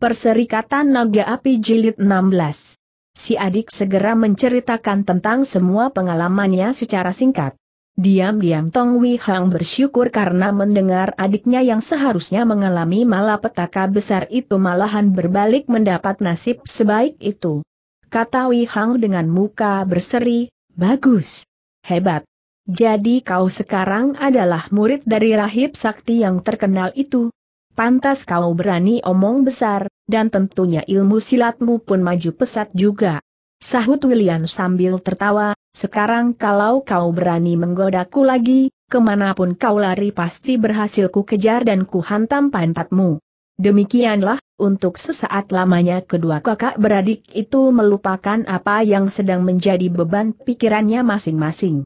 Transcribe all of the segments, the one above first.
Perserikatan Naga Api Jilid 16. Si adik segera menceritakan tentang semua pengalamannya secara singkat. Diam-diam Tong Wei Hang bersyukur karena mendengar adiknya yang seharusnya mengalami malapetaka besar itu malahan berbalik mendapat nasib sebaik itu. Kata Wei Hang dengan muka berseri, bagus, hebat. Jadi kau sekarang adalah murid dari rahib sakti yang terkenal itu. Pantas kau berani omong besar, dan tentunya ilmu silatmu pun maju pesat juga. Sahut William sambil tertawa, sekarang kalau kau berani menggodaku lagi, kemanapun kau lari pasti berhasil ku kejar dan ku hantam pantatmu. Demikianlah, untuk sesaat lamanya kedua kakak beradik itu melupakan apa yang sedang menjadi beban pikirannya masing-masing.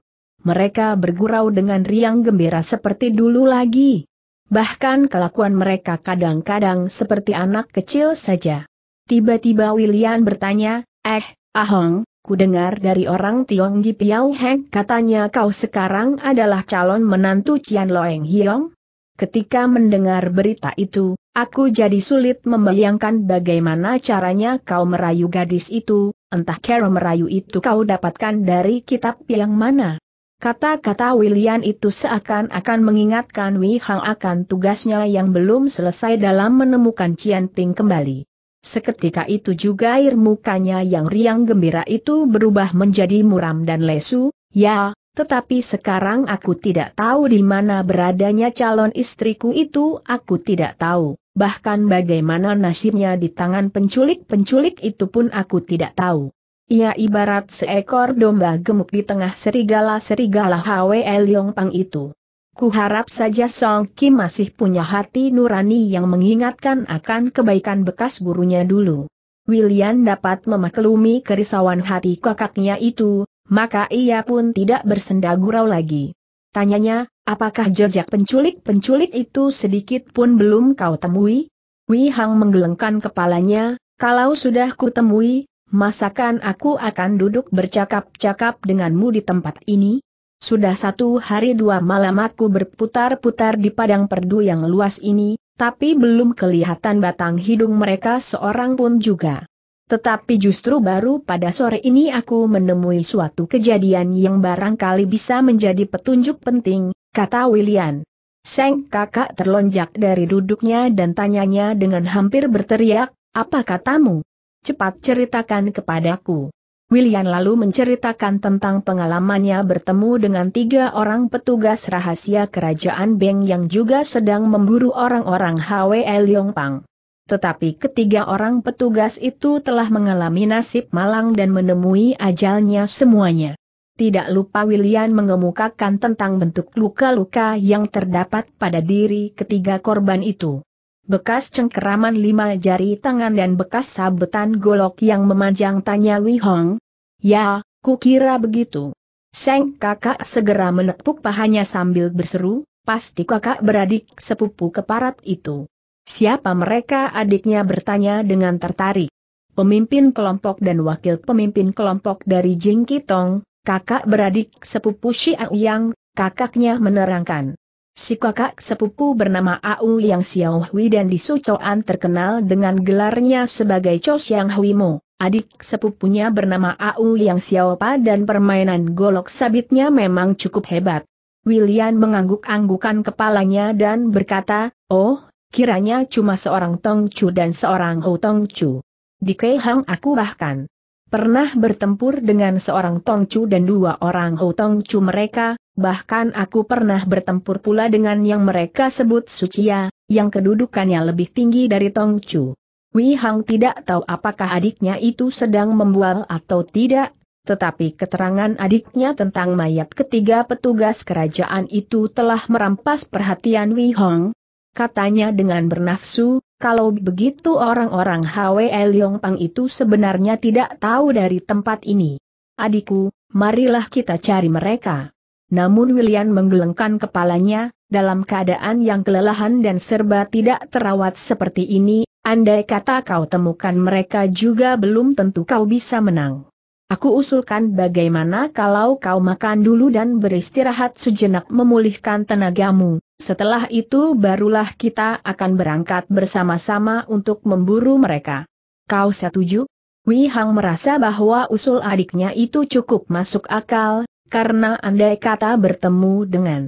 Mereka bergurau dengan riang gembira seperti dulu lagi bahkan kelakuan mereka kadang-kadang seperti anak kecil saja. Tiba-tiba William bertanya, eh, Ahong, ku dengar dari orang Tionggi Piao Heng katanya kau sekarang adalah calon menantu Cian Loeng Hiong? Ketika mendengar berita itu, aku jadi sulit membayangkan bagaimana caranya kau merayu gadis itu, entah cara merayu itu kau dapatkan dari kitab yang mana. Kata-kata William itu seakan-akan mengingatkan Wei Hang akan tugasnya yang belum selesai dalam menemukan Cian Ping kembali. Seketika itu juga air mukanya yang riang gembira itu berubah menjadi muram dan lesu, ya, tetapi sekarang aku tidak tahu di mana beradanya calon istriku itu aku tidak tahu, bahkan bagaimana nasibnya di tangan penculik-penculik itu pun aku tidak tahu. Ia ibarat seekor domba gemuk di tengah serigala-serigala HWL Yong Pang itu. Kuharap saja Song Kim masih punya hati nurani yang mengingatkan akan kebaikan bekas gurunya dulu. William dapat memaklumi kerisauan hati kakaknya itu, maka ia pun tidak bersenda gurau lagi. Tanyanya, apakah jejak penculik-penculik itu sedikit pun belum kau temui? Wei Hang menggelengkan kepalanya, kalau sudah kutemui, masakan aku akan duduk bercakap-cakap denganmu di tempat ini? Sudah satu hari dua malam aku berputar-putar di padang perdu yang luas ini, tapi belum kelihatan batang hidung mereka seorang pun juga. Tetapi justru baru pada sore ini aku menemui suatu kejadian yang barangkali bisa menjadi petunjuk penting, kata William. Seng kakak terlonjak dari duduknya dan tanyanya dengan hampir berteriak, apa katamu? cepat ceritakan kepadaku. William lalu menceritakan tentang pengalamannya bertemu dengan tiga orang petugas rahasia kerajaan Beng yang juga sedang memburu orang-orang HWL Yongpang. Tetapi ketiga orang petugas itu telah mengalami nasib malang dan menemui ajalnya semuanya. Tidak lupa William mengemukakan tentang bentuk luka-luka yang terdapat pada diri ketiga korban itu bekas cengkeraman lima jari tangan dan bekas sabetan golok yang memanjang tanya Hong. Ya, kukira begitu. Seng kakak segera menepuk pahanya sambil berseru, pasti kakak beradik sepupu keparat itu. Siapa mereka adiknya bertanya dengan tertarik. Pemimpin kelompok dan wakil pemimpin kelompok dari Jing Kitong, kakak beradik sepupu Xiao Yang, kakaknya menerangkan. Si kakak sepupu bernama Au Yang Xiaohui dan di Sucoan terkenal dengan gelarnya sebagai Cho Xiang Huimo. Adik sepupunya bernama Au Yang Xiaopa dan permainan golok sabitnya memang cukup hebat. William mengangguk-anggukan kepalanya dan berkata, Oh, kiranya cuma seorang Tongcu dan seorang Ho Tongcu. Di Kehang aku bahkan pernah bertempur dengan seorang Tongcu dan dua orang Ho Tongcu mereka, Bahkan aku pernah bertempur pula dengan yang mereka sebut Sucia, yang kedudukannya lebih tinggi dari Tongcu. Wei Hang tidak tahu apakah adiknya itu sedang membual atau tidak, tetapi keterangan adiknya tentang mayat ketiga petugas kerajaan itu telah merampas perhatian Wei Hong. Katanya dengan bernafsu, kalau begitu orang-orang Hwe Leong Pang itu sebenarnya tidak tahu dari tempat ini. Adikku, marilah kita cari mereka namun William menggelengkan kepalanya, dalam keadaan yang kelelahan dan serba tidak terawat seperti ini, andai kata kau temukan mereka juga belum tentu kau bisa menang. Aku usulkan bagaimana kalau kau makan dulu dan beristirahat sejenak memulihkan tenagamu, setelah itu barulah kita akan berangkat bersama-sama untuk memburu mereka. Kau setuju? Hang merasa bahwa usul adiknya itu cukup masuk akal, karena andai kata bertemu dengan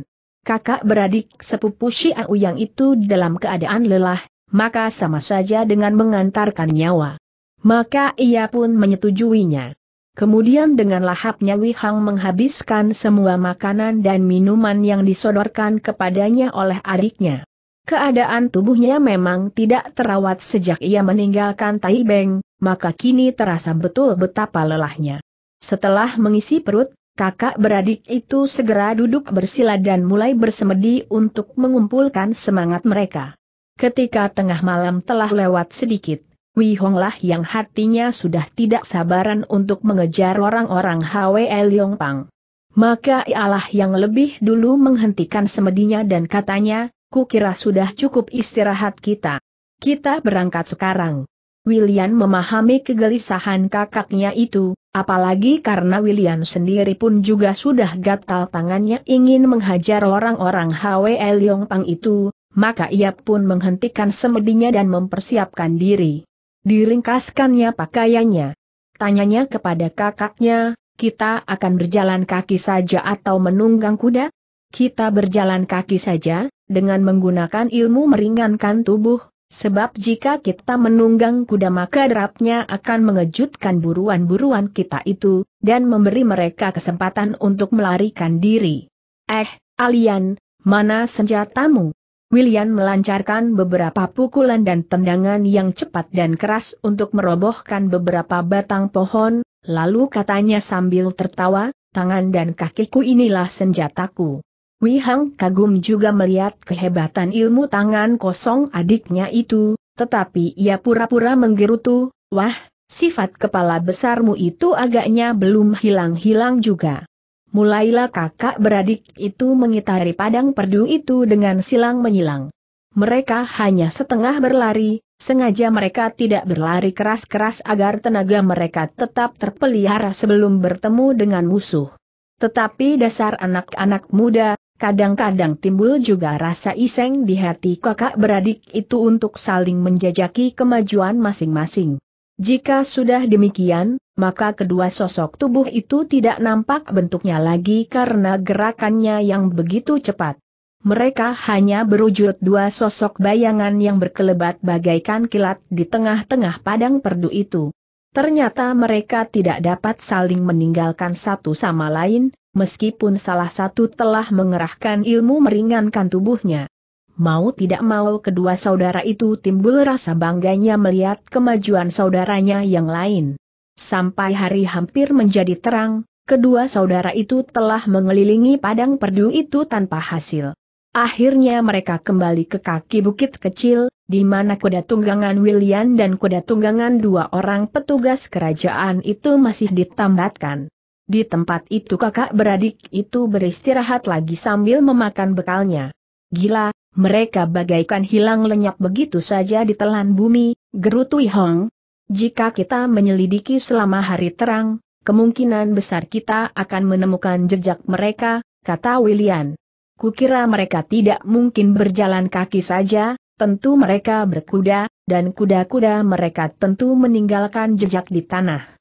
kakak beradik sepupu Xiao yang itu dalam keadaan lelah, maka sama saja dengan mengantarkan nyawa. Maka ia pun menyetujuinya. Kemudian dengan lahapnya Hang menghabiskan semua makanan dan minuman yang disodorkan kepadanya oleh adiknya. Keadaan tubuhnya memang tidak terawat sejak ia meninggalkan Tai Beng, maka kini terasa betul betapa lelahnya. Setelah mengisi perut, kakak beradik itu segera duduk bersila dan mulai bersemedi untuk mengumpulkan semangat mereka. Ketika tengah malam telah lewat sedikit, Wei Honglah yang hatinya sudah tidak sabaran untuk mengejar orang-orang Hwe Pang. Maka ialah yang lebih dulu menghentikan semedinya dan katanya, kukira sudah cukup istirahat kita. Kita berangkat sekarang. William memahami kegelisahan kakaknya itu, Apalagi karena William sendiri pun juga sudah gatal tangannya ingin menghajar orang-orang Hwe Leong Pang itu, maka ia pun menghentikan semedinya dan mempersiapkan diri. Diringkaskannya pakaiannya. Tanyanya kepada kakaknya, kita akan berjalan kaki saja atau menunggang kuda? Kita berjalan kaki saja, dengan menggunakan ilmu meringankan tubuh, Sebab jika kita menunggang kuda maka derapnya akan mengejutkan buruan-buruan kita itu, dan memberi mereka kesempatan untuk melarikan diri. Eh, Alian, mana senjatamu? William melancarkan beberapa pukulan dan tendangan yang cepat dan keras untuk merobohkan beberapa batang pohon, lalu katanya sambil tertawa, tangan dan kakiku inilah senjataku. Wei Hang kagum juga melihat kehebatan ilmu tangan kosong adiknya itu, tetapi ia pura-pura menggerutu, wah, sifat kepala besarmu itu agaknya belum hilang-hilang juga. Mulailah kakak beradik itu mengitari padang perdu itu dengan silang menyilang. Mereka hanya setengah berlari, sengaja mereka tidak berlari keras-keras agar tenaga mereka tetap terpelihara sebelum bertemu dengan musuh. Tetapi dasar anak-anak muda, Kadang-kadang timbul juga rasa iseng di hati kakak beradik itu untuk saling menjajaki kemajuan masing-masing. Jika sudah demikian, maka kedua sosok tubuh itu tidak nampak bentuknya lagi karena gerakannya yang begitu cepat. Mereka hanya berujud dua sosok bayangan yang berkelebat bagaikan kilat di tengah-tengah padang perdu itu. Ternyata mereka tidak dapat saling meninggalkan satu sama lain, meskipun salah satu telah mengerahkan ilmu meringankan tubuhnya. Mau tidak mau kedua saudara itu timbul rasa bangganya melihat kemajuan saudaranya yang lain. Sampai hari hampir menjadi terang, kedua saudara itu telah mengelilingi padang perdu itu tanpa hasil. Akhirnya mereka kembali ke kaki bukit kecil, di mana kuda tunggangan William dan kuda tunggangan dua orang petugas kerajaan itu masih ditambatkan. Di tempat itu kakak beradik itu beristirahat lagi sambil memakan bekalnya. Gila, mereka bagaikan hilang lenyap begitu saja di telan bumi, gerutu Hong. Jika kita menyelidiki selama hari terang, kemungkinan besar kita akan menemukan jejak mereka, kata William. Kukira mereka tidak mungkin berjalan kaki saja, tentu mereka berkuda, dan kuda-kuda mereka tentu meninggalkan jejak di tanah.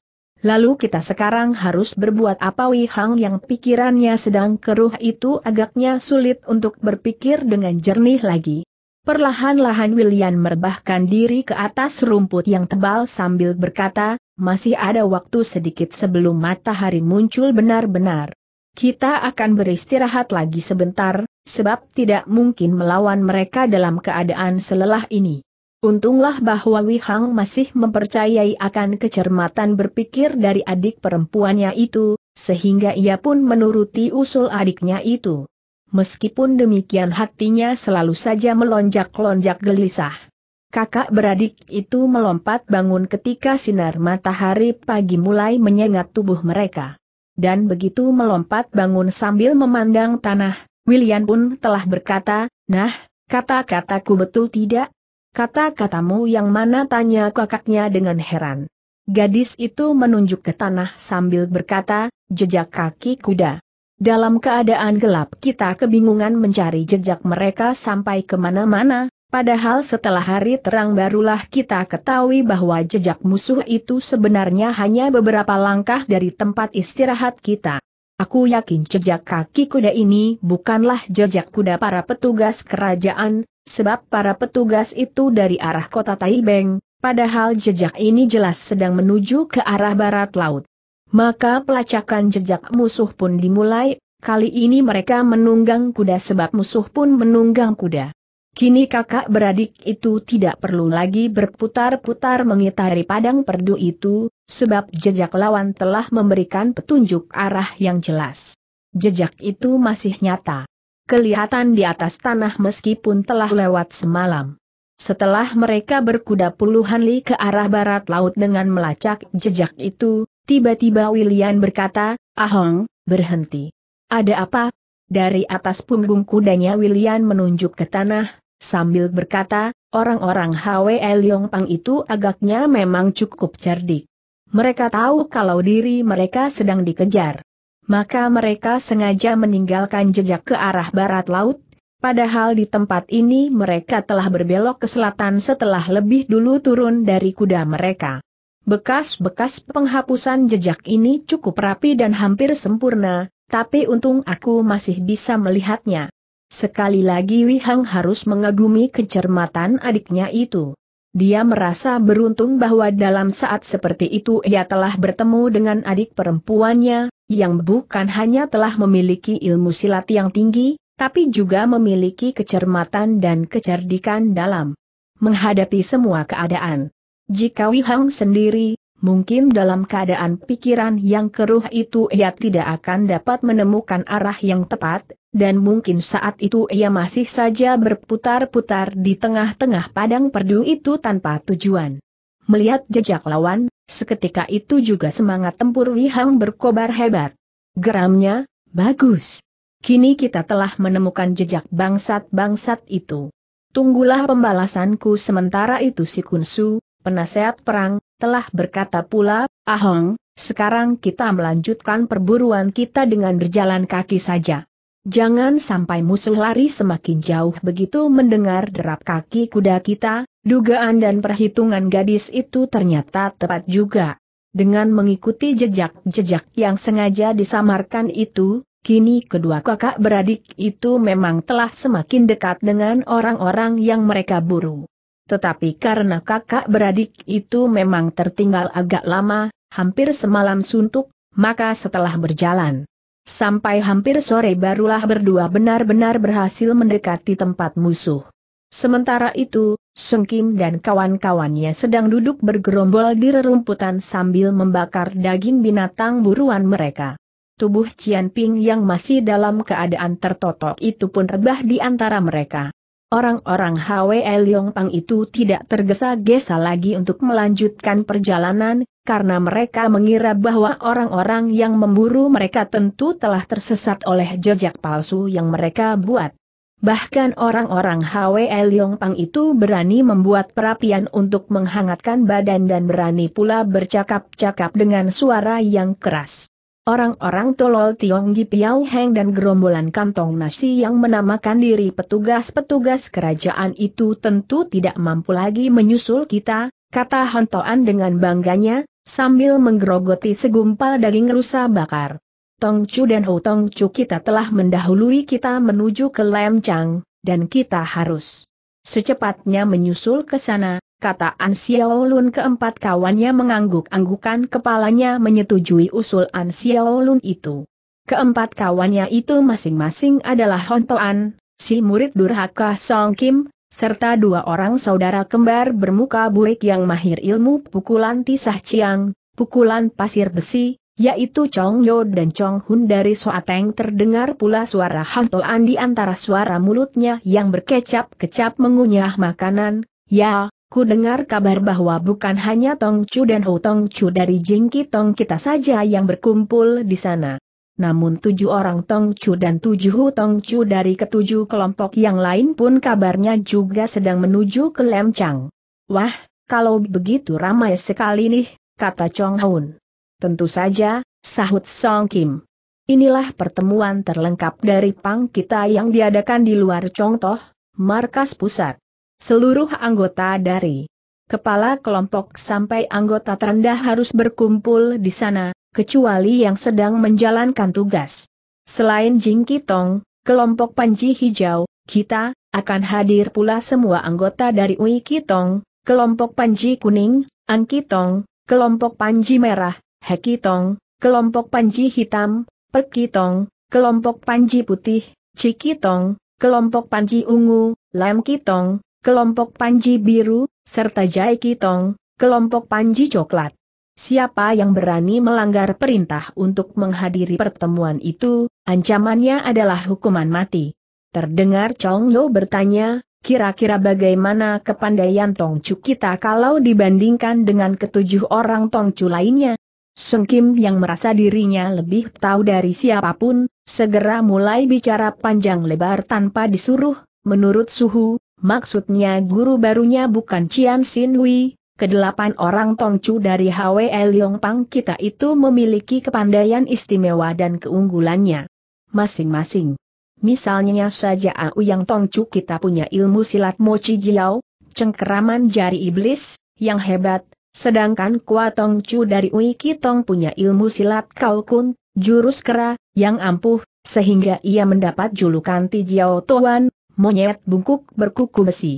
Lalu kita sekarang harus berbuat apa Wei Hang yang pikirannya sedang keruh itu agaknya sulit untuk berpikir dengan jernih lagi. Perlahan-lahan William merebahkan diri ke atas rumput yang tebal sambil berkata, masih ada waktu sedikit sebelum matahari muncul benar-benar. Kita akan beristirahat lagi sebentar, sebab tidak mungkin melawan mereka dalam keadaan selelah ini. Untunglah bahwa Wihang masih mempercayai akan kecermatan berpikir dari adik perempuannya itu, sehingga ia pun menuruti usul adiknya itu. Meskipun demikian hatinya selalu saja melonjak-lonjak gelisah. Kakak beradik itu melompat bangun ketika sinar matahari pagi mulai menyengat tubuh mereka. Dan begitu melompat bangun sambil memandang tanah, William pun telah berkata, Nah, kata-kataku betul tidak? Kata-katamu yang mana tanya kakaknya dengan heran. Gadis itu menunjuk ke tanah sambil berkata, jejak kaki kuda. Dalam keadaan gelap kita kebingungan mencari jejak mereka sampai kemana-mana, padahal setelah hari terang barulah kita ketahui bahwa jejak musuh itu sebenarnya hanya beberapa langkah dari tempat istirahat kita. Aku yakin jejak kaki kuda ini bukanlah jejak kuda para petugas kerajaan, sebab para petugas itu dari arah kota Taibeng, padahal jejak ini jelas sedang menuju ke arah barat laut. Maka pelacakan jejak musuh pun dimulai, kali ini mereka menunggang kuda sebab musuh pun menunggang kuda. Kini kakak beradik itu tidak perlu lagi berputar-putar mengitari padang perdu itu, sebab jejak lawan telah memberikan petunjuk arah yang jelas. Jejak itu masih nyata kelihatan di atas tanah meskipun telah lewat semalam. Setelah mereka berkuda puluhan li ke arah barat laut dengan melacak jejak itu, tiba-tiba William berkata, Ahong, berhenti. Ada apa? Dari atas punggung kudanya William menunjuk ke tanah, sambil berkata, orang-orang Hwe Pang itu agaknya memang cukup cerdik. Mereka tahu kalau diri mereka sedang dikejar maka mereka sengaja meninggalkan jejak ke arah barat laut, padahal di tempat ini mereka telah berbelok ke selatan setelah lebih dulu turun dari kuda mereka. Bekas-bekas penghapusan jejak ini cukup rapi dan hampir sempurna, tapi untung aku masih bisa melihatnya. Sekali lagi Wihang harus mengagumi kecermatan adiknya itu. Dia merasa beruntung bahwa dalam saat seperti itu ia telah bertemu dengan adik perempuannya, yang bukan hanya telah memiliki ilmu silat yang tinggi, tapi juga memiliki kecermatan dan kecerdikan dalam menghadapi semua keadaan. Jika Wihang sendiri, Mungkin dalam keadaan pikiran yang keruh itu ia tidak akan dapat menemukan arah yang tepat, dan mungkin saat itu ia masih saja berputar-putar di tengah-tengah padang perdu itu tanpa tujuan. Melihat jejak lawan, seketika itu juga semangat tempur Wihang berkobar hebat. Geramnya, bagus. Kini kita telah menemukan jejak bangsat-bangsat itu. Tunggulah pembalasanku sementara itu si Kunsu, penasehat perang, telah berkata pula, Ahong, sekarang kita melanjutkan perburuan kita dengan berjalan kaki saja. Jangan sampai musuh lari semakin jauh begitu mendengar derap kaki kuda kita, dugaan dan perhitungan gadis itu ternyata tepat juga. Dengan mengikuti jejak-jejak yang sengaja disamarkan itu, kini kedua kakak beradik itu memang telah semakin dekat dengan orang-orang yang mereka buru. Tetapi karena kakak beradik itu memang tertinggal agak lama, hampir semalam suntuk, maka setelah berjalan sampai hampir sore barulah berdua benar-benar berhasil mendekati tempat musuh. Sementara itu, Sung Kim dan kawan-kawannya sedang duduk bergerombol di rerumputan sambil membakar daging binatang buruan mereka. Tubuh Cian Ping yang masih dalam keadaan tertotok itu pun rebah di antara mereka. Orang-orang Hwe Pang itu tidak tergesa-gesa lagi untuk melanjutkan perjalanan, karena mereka mengira bahwa orang-orang yang memburu mereka tentu telah tersesat oleh jejak palsu yang mereka buat. Bahkan orang-orang Hwe Pang itu berani membuat perapian untuk menghangatkan badan dan berani pula bercakap-cakap dengan suara yang keras. Orang-orang tolol Tionggi Piao Heng dan gerombolan kantong nasi yang menamakan diri petugas-petugas kerajaan itu tentu tidak mampu lagi menyusul kita, kata Hontoan dengan bangganya, sambil menggerogoti segumpal daging rusa bakar. Tong Chu dan Ho Chu kita telah mendahului kita menuju ke Lemchang, dan kita harus secepatnya menyusul ke sana, kata An Xiaolun keempat kawannya mengangguk-anggukan kepalanya menyetujui usul An Xiaolun itu. Keempat kawannya itu masing-masing adalah Hontoan, si murid durhaka Song Kim, serta dua orang saudara kembar bermuka burik yang mahir ilmu pukulan tisah ciang, pukulan pasir besi, yaitu Chong Yo dan Chong Hun dari Soateng terdengar pula suara Toan di antara suara mulutnya yang berkecap-kecap mengunyah makanan, ya, Ku dengar kabar bahwa bukan hanya Tong Chu dan Ho Tong Chu dari Jingki Tong kita saja yang berkumpul di sana. Namun tujuh orang Tong Chu dan tujuh Hu Tong Chu dari ketujuh kelompok yang lain pun kabarnya juga sedang menuju ke Lemchang. Wah, kalau begitu ramai sekali nih, kata Chong Hun. Tentu saja, sahut Song Kim. Inilah pertemuan terlengkap dari Pang kita yang diadakan di luar Chong Toh, markas pusat. Seluruh anggota dari kepala kelompok sampai anggota terendah harus berkumpul di sana, kecuali yang sedang menjalankan tugas. Selain Jing Kitong, kelompok Panji Hijau, kita, akan hadir pula semua anggota dari Ui Kitong, kelompok Panji Kuning, Ang Kitong, kelompok Panji Merah, He Kitong, kelompok Panji Hitam, Per Kitong, kelompok Panji Putih, Kitong, kelompok Panji Ungu, Lam Kitong, kelompok Panji Biru, serta Jai Kitong, kelompok Panji Coklat. Siapa yang berani melanggar perintah untuk menghadiri pertemuan itu, ancamannya adalah hukuman mati. Terdengar Chong Lo bertanya, kira-kira bagaimana kepandaian Tongcu kita kalau dibandingkan dengan ketujuh orang Tongcu lainnya? Sung Kim yang merasa dirinya lebih tahu dari siapapun, segera mulai bicara panjang lebar tanpa disuruh, menurut Suhu, maksudnya guru barunya bukan Cian Sin Hui, kedelapan orang Tongcu dari HWE Pang kita itu memiliki kepandaian istimewa dan keunggulannya. Masing-masing. Misalnya saja Au yang Tongcu kita punya ilmu silat Mochi Jiao, cengkeraman jari iblis, yang hebat, sedangkan Kua Tongcu dari Ui Kitong punya ilmu silat Kau Kun, jurus kera, yang ampuh, sehingga ia mendapat julukan Tijiao Tuan monyet bungkuk berkuku besi.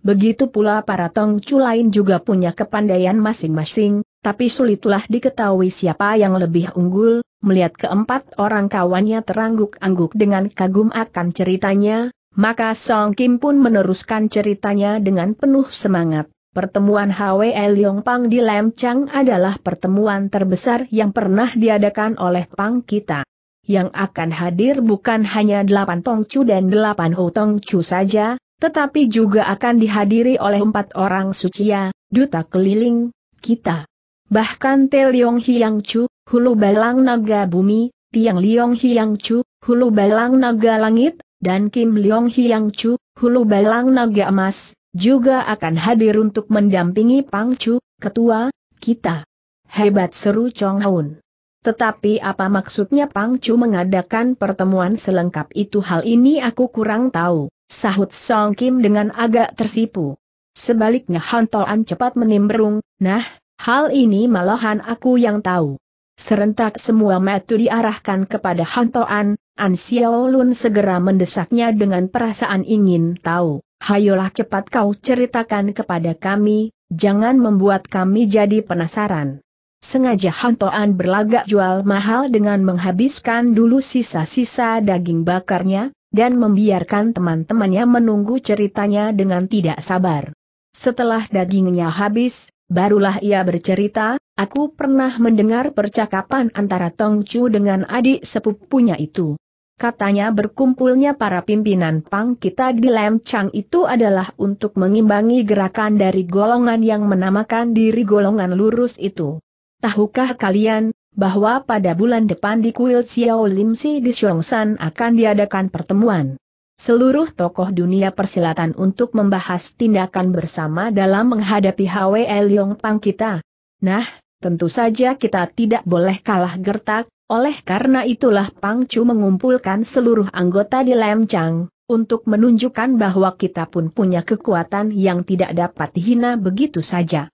Begitu pula para tongcu lain juga punya kepandaian masing-masing, tapi sulitlah diketahui siapa yang lebih unggul, melihat keempat orang kawannya terangguk-angguk dengan kagum akan ceritanya, maka Song Kim pun meneruskan ceritanya dengan penuh semangat. Pertemuan HWE Leong Pang di Lemchang adalah pertemuan terbesar yang pernah diadakan oleh Pang kita yang akan hadir bukan hanya delapan Tongcu dan delapan hutongcu saja, tetapi juga akan dihadiri oleh empat orang sucia, duta keliling, kita. Bahkan Te Leong Hiang Chu, Hulu Balang Naga Bumi, Tiang Leong Hiang Chu, Hulu Balang Naga Langit, dan Kim Leong Hiang Chu, Hulu Balang Naga Emas, juga akan hadir untuk mendampingi Pang Chu, ketua, kita. Hebat seru Chong Haun. Tetapi apa maksudnya Pang Chu mengadakan pertemuan selengkap itu hal ini aku kurang tahu, sahut Song Kim dengan agak tersipu. Sebaliknya Toan cepat menimbrung, nah, hal ini malahan aku yang tahu. Serentak semua metu diarahkan kepada Toan, An Xiao Lun segera mendesaknya dengan perasaan ingin tahu. Hayolah cepat kau ceritakan kepada kami, jangan membuat kami jadi penasaran. Sengaja Hantoan berlagak jual mahal dengan menghabiskan dulu sisa-sisa daging bakarnya, dan membiarkan teman-temannya menunggu ceritanya dengan tidak sabar. Setelah dagingnya habis, barulah ia bercerita, aku pernah mendengar percakapan antara Tong Chu dengan adik sepupunya itu. Katanya berkumpulnya para pimpinan pang kita di Lem Chang itu adalah untuk mengimbangi gerakan dari golongan yang menamakan diri golongan lurus itu. Tahukah kalian, bahwa pada bulan depan di kuil Xiao Lim Si di Xiongshan akan diadakan pertemuan seluruh tokoh dunia persilatan untuk membahas tindakan bersama dalam menghadapi Hwe Liong Pang kita. Nah, tentu saja kita tidak boleh kalah gertak, oleh karena itulah Pang Chu mengumpulkan seluruh anggota di Lam Chang, untuk menunjukkan bahwa kita pun punya kekuatan yang tidak dapat dihina begitu saja.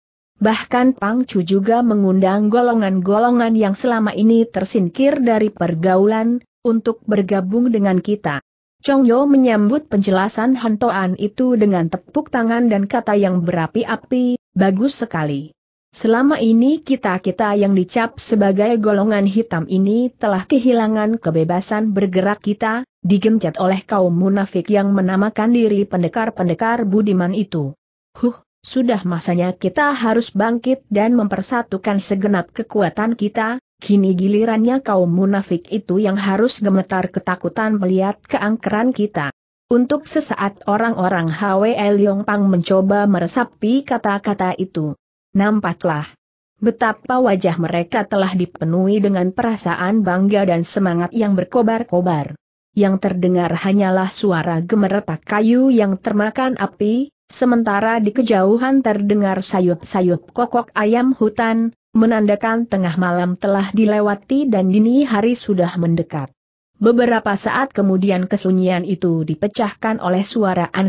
Bahkan Pang Chu juga mengundang golongan-golongan yang selama ini tersingkir dari pergaulan, untuk bergabung dengan kita. Chong Yo menyambut penjelasan Toan itu dengan tepuk tangan dan kata yang berapi-api, bagus sekali. Selama ini kita-kita yang dicap sebagai golongan hitam ini telah kehilangan kebebasan bergerak kita, digencet oleh kaum munafik yang menamakan diri pendekar-pendekar budiman itu. Huh, sudah masanya kita harus bangkit dan mempersatukan segenap kekuatan kita, kini gilirannya kaum munafik itu yang harus gemetar ketakutan melihat keangkeran kita. Untuk sesaat orang-orang HWL Pang mencoba meresapi kata-kata itu. Nampaklah betapa wajah mereka telah dipenuhi dengan perasaan bangga dan semangat yang berkobar-kobar. Yang terdengar hanyalah suara gemeretak kayu yang termakan api, Sementara di kejauhan terdengar sayup-sayup kokok ayam hutan, menandakan tengah malam telah dilewati dan dini hari sudah mendekat. Beberapa saat kemudian kesunyian itu dipecahkan oleh suara An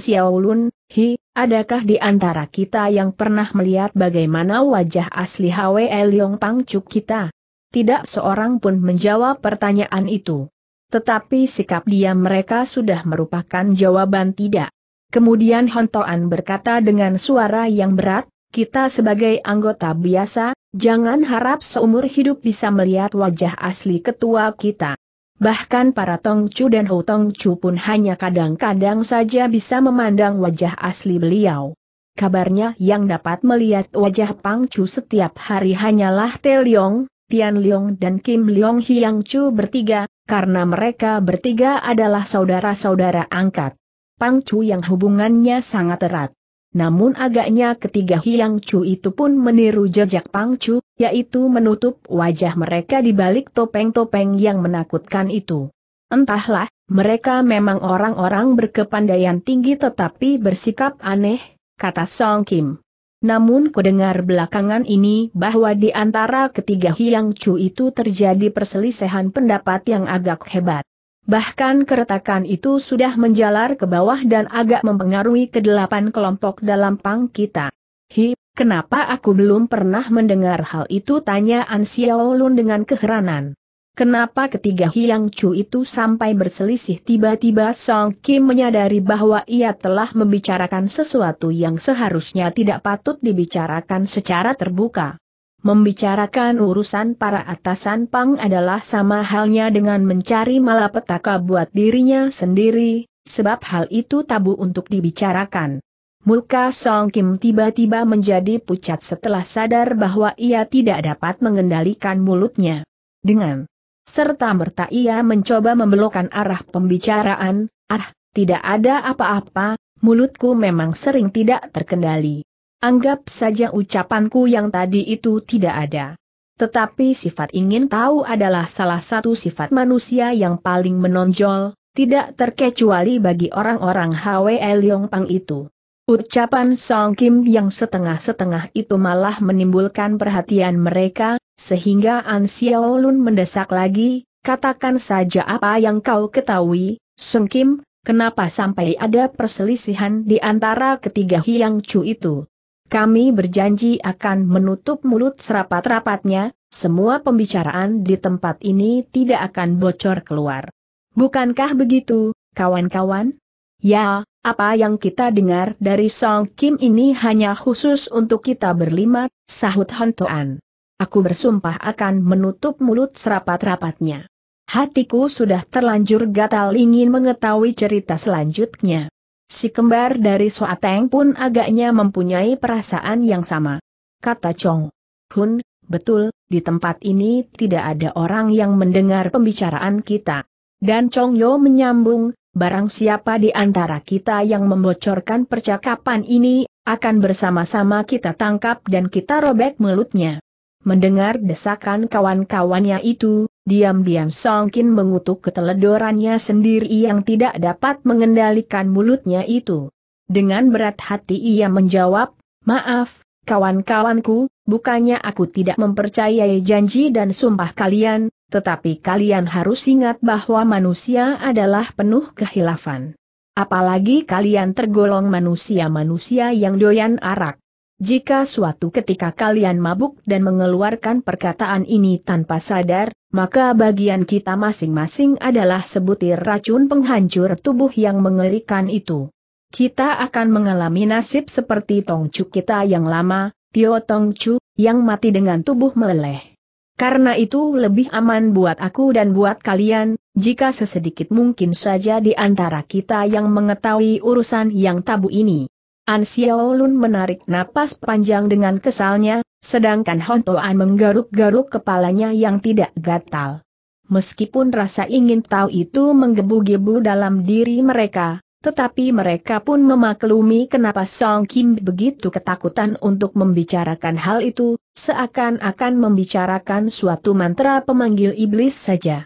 Hi, adakah di antara kita yang pernah melihat bagaimana wajah asli Hwe Leong Pangcuk kita? Tidak seorang pun menjawab pertanyaan itu. Tetapi sikap diam mereka sudah merupakan jawaban tidak. Kemudian Hontoan berkata dengan suara yang berat, kita sebagai anggota biasa, jangan harap seumur hidup bisa melihat wajah asli ketua kita. Bahkan para Tongcu dan Ho Tongcu pun hanya kadang-kadang saja bisa memandang wajah asli beliau. Kabarnya yang dapat melihat wajah Pangcu setiap hari hanyalah Teliong, Tian Leong dan Kim Leong Hiang Chu bertiga, karena mereka bertiga adalah saudara-saudara angkat. Pang Chu yang hubungannya sangat erat. Namun agaknya ketiga Hiang Chu itu pun meniru jejak Pang Chu, yaitu menutup wajah mereka di balik topeng-topeng yang menakutkan itu. Entahlah, mereka memang orang-orang berkepandaian tinggi tetapi bersikap aneh, kata Song Kim. Namun kudengar belakangan ini bahwa di antara ketiga Hiang Chu itu terjadi perselisihan pendapat yang agak hebat. Bahkan keretakan itu sudah menjalar ke bawah dan agak mempengaruhi kedelapan kelompok dalam pang kita. Hi, kenapa aku belum pernah mendengar hal itu tanya An Xiaolun dengan keheranan. Kenapa ketiga Hiang Chu itu sampai berselisih tiba-tiba Song Kim menyadari bahwa ia telah membicarakan sesuatu yang seharusnya tidak patut dibicarakan secara terbuka. Membicarakan urusan para atasan Pang adalah sama halnya dengan mencari malapetaka buat dirinya sendiri, sebab hal itu tabu untuk dibicarakan. Muka Song Kim tiba-tiba menjadi pucat setelah sadar bahwa ia tidak dapat mengendalikan mulutnya. Dengan serta merta ia mencoba membelokkan arah pembicaraan, ah, tidak ada apa-apa, mulutku memang sering tidak terkendali. Anggap saja ucapanku yang tadi itu tidak ada. Tetapi sifat ingin tahu adalah salah satu sifat manusia yang paling menonjol, tidak terkecuali bagi orang-orang Hwe Leong Pang itu. Ucapan Song Kim yang setengah-setengah itu malah menimbulkan perhatian mereka, sehingga An Xiao Lun mendesak lagi, katakan saja apa yang kau ketahui, Song Kim, kenapa sampai ada perselisihan di antara ketiga Hiang Chu itu? Kami berjanji akan menutup mulut serapat-rapatnya, semua pembicaraan di tempat ini tidak akan bocor keluar. Bukankah begitu, kawan-kawan? Ya, apa yang kita dengar dari Song Kim ini hanya khusus untuk kita berlima, sahut Hontoan. Aku bersumpah akan menutup mulut serapat-rapatnya. Hatiku sudah terlanjur gatal ingin mengetahui cerita selanjutnya. Si kembar dari Soateng pun agaknya mempunyai perasaan yang sama. Kata Chong Hun, betul, di tempat ini tidak ada orang yang mendengar pembicaraan kita. Dan Chong Yo menyambung, barang siapa di antara kita yang membocorkan percakapan ini, akan bersama-sama kita tangkap dan kita robek mulutnya. Mendengar desakan kawan-kawannya itu, diam-diam Songkin mengutuk keteledorannya sendiri yang tidak dapat mengendalikan mulutnya itu. Dengan berat hati ia menjawab, maaf, kawan-kawanku, bukannya aku tidak mempercayai janji dan sumpah kalian, tetapi kalian harus ingat bahwa manusia adalah penuh kehilafan. Apalagi kalian tergolong manusia-manusia yang doyan arak. Jika suatu ketika kalian mabuk dan mengeluarkan perkataan ini tanpa sadar, maka bagian kita masing-masing adalah sebutir racun penghancur tubuh yang mengerikan itu. Kita akan mengalami nasib seperti Tongcu kita yang lama, Tio Tongcu, yang mati dengan tubuh meleleh. Karena itu lebih aman buat aku dan buat kalian, jika sesedikit mungkin saja di antara kita yang mengetahui urusan yang tabu ini. An Xiaolun menarik napas panjang dengan kesalnya, sedangkan Hon Toan menggaruk-garuk kepalanya yang tidak gatal. Meskipun rasa ingin tahu itu menggebu-gebu dalam diri mereka, tetapi mereka pun memaklumi kenapa Song Kim begitu ketakutan untuk membicarakan hal itu, seakan-akan membicarakan suatu mantra pemanggil iblis saja.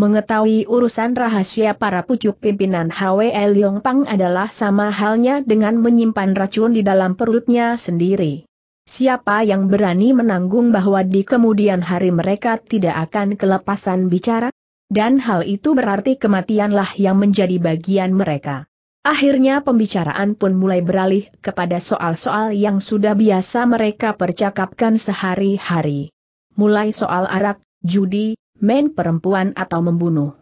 Mengetahui urusan rahasia para pucuk pimpinan HWL Pang adalah sama halnya dengan menyimpan racun di dalam perutnya sendiri. Siapa yang berani menanggung bahwa di kemudian hari mereka tidak akan kelepasan bicara? Dan hal itu berarti kematianlah yang menjadi bagian mereka. Akhirnya pembicaraan pun mulai beralih kepada soal-soal yang sudah biasa mereka percakapkan sehari-hari. Mulai soal arak, judi, main perempuan atau membunuh.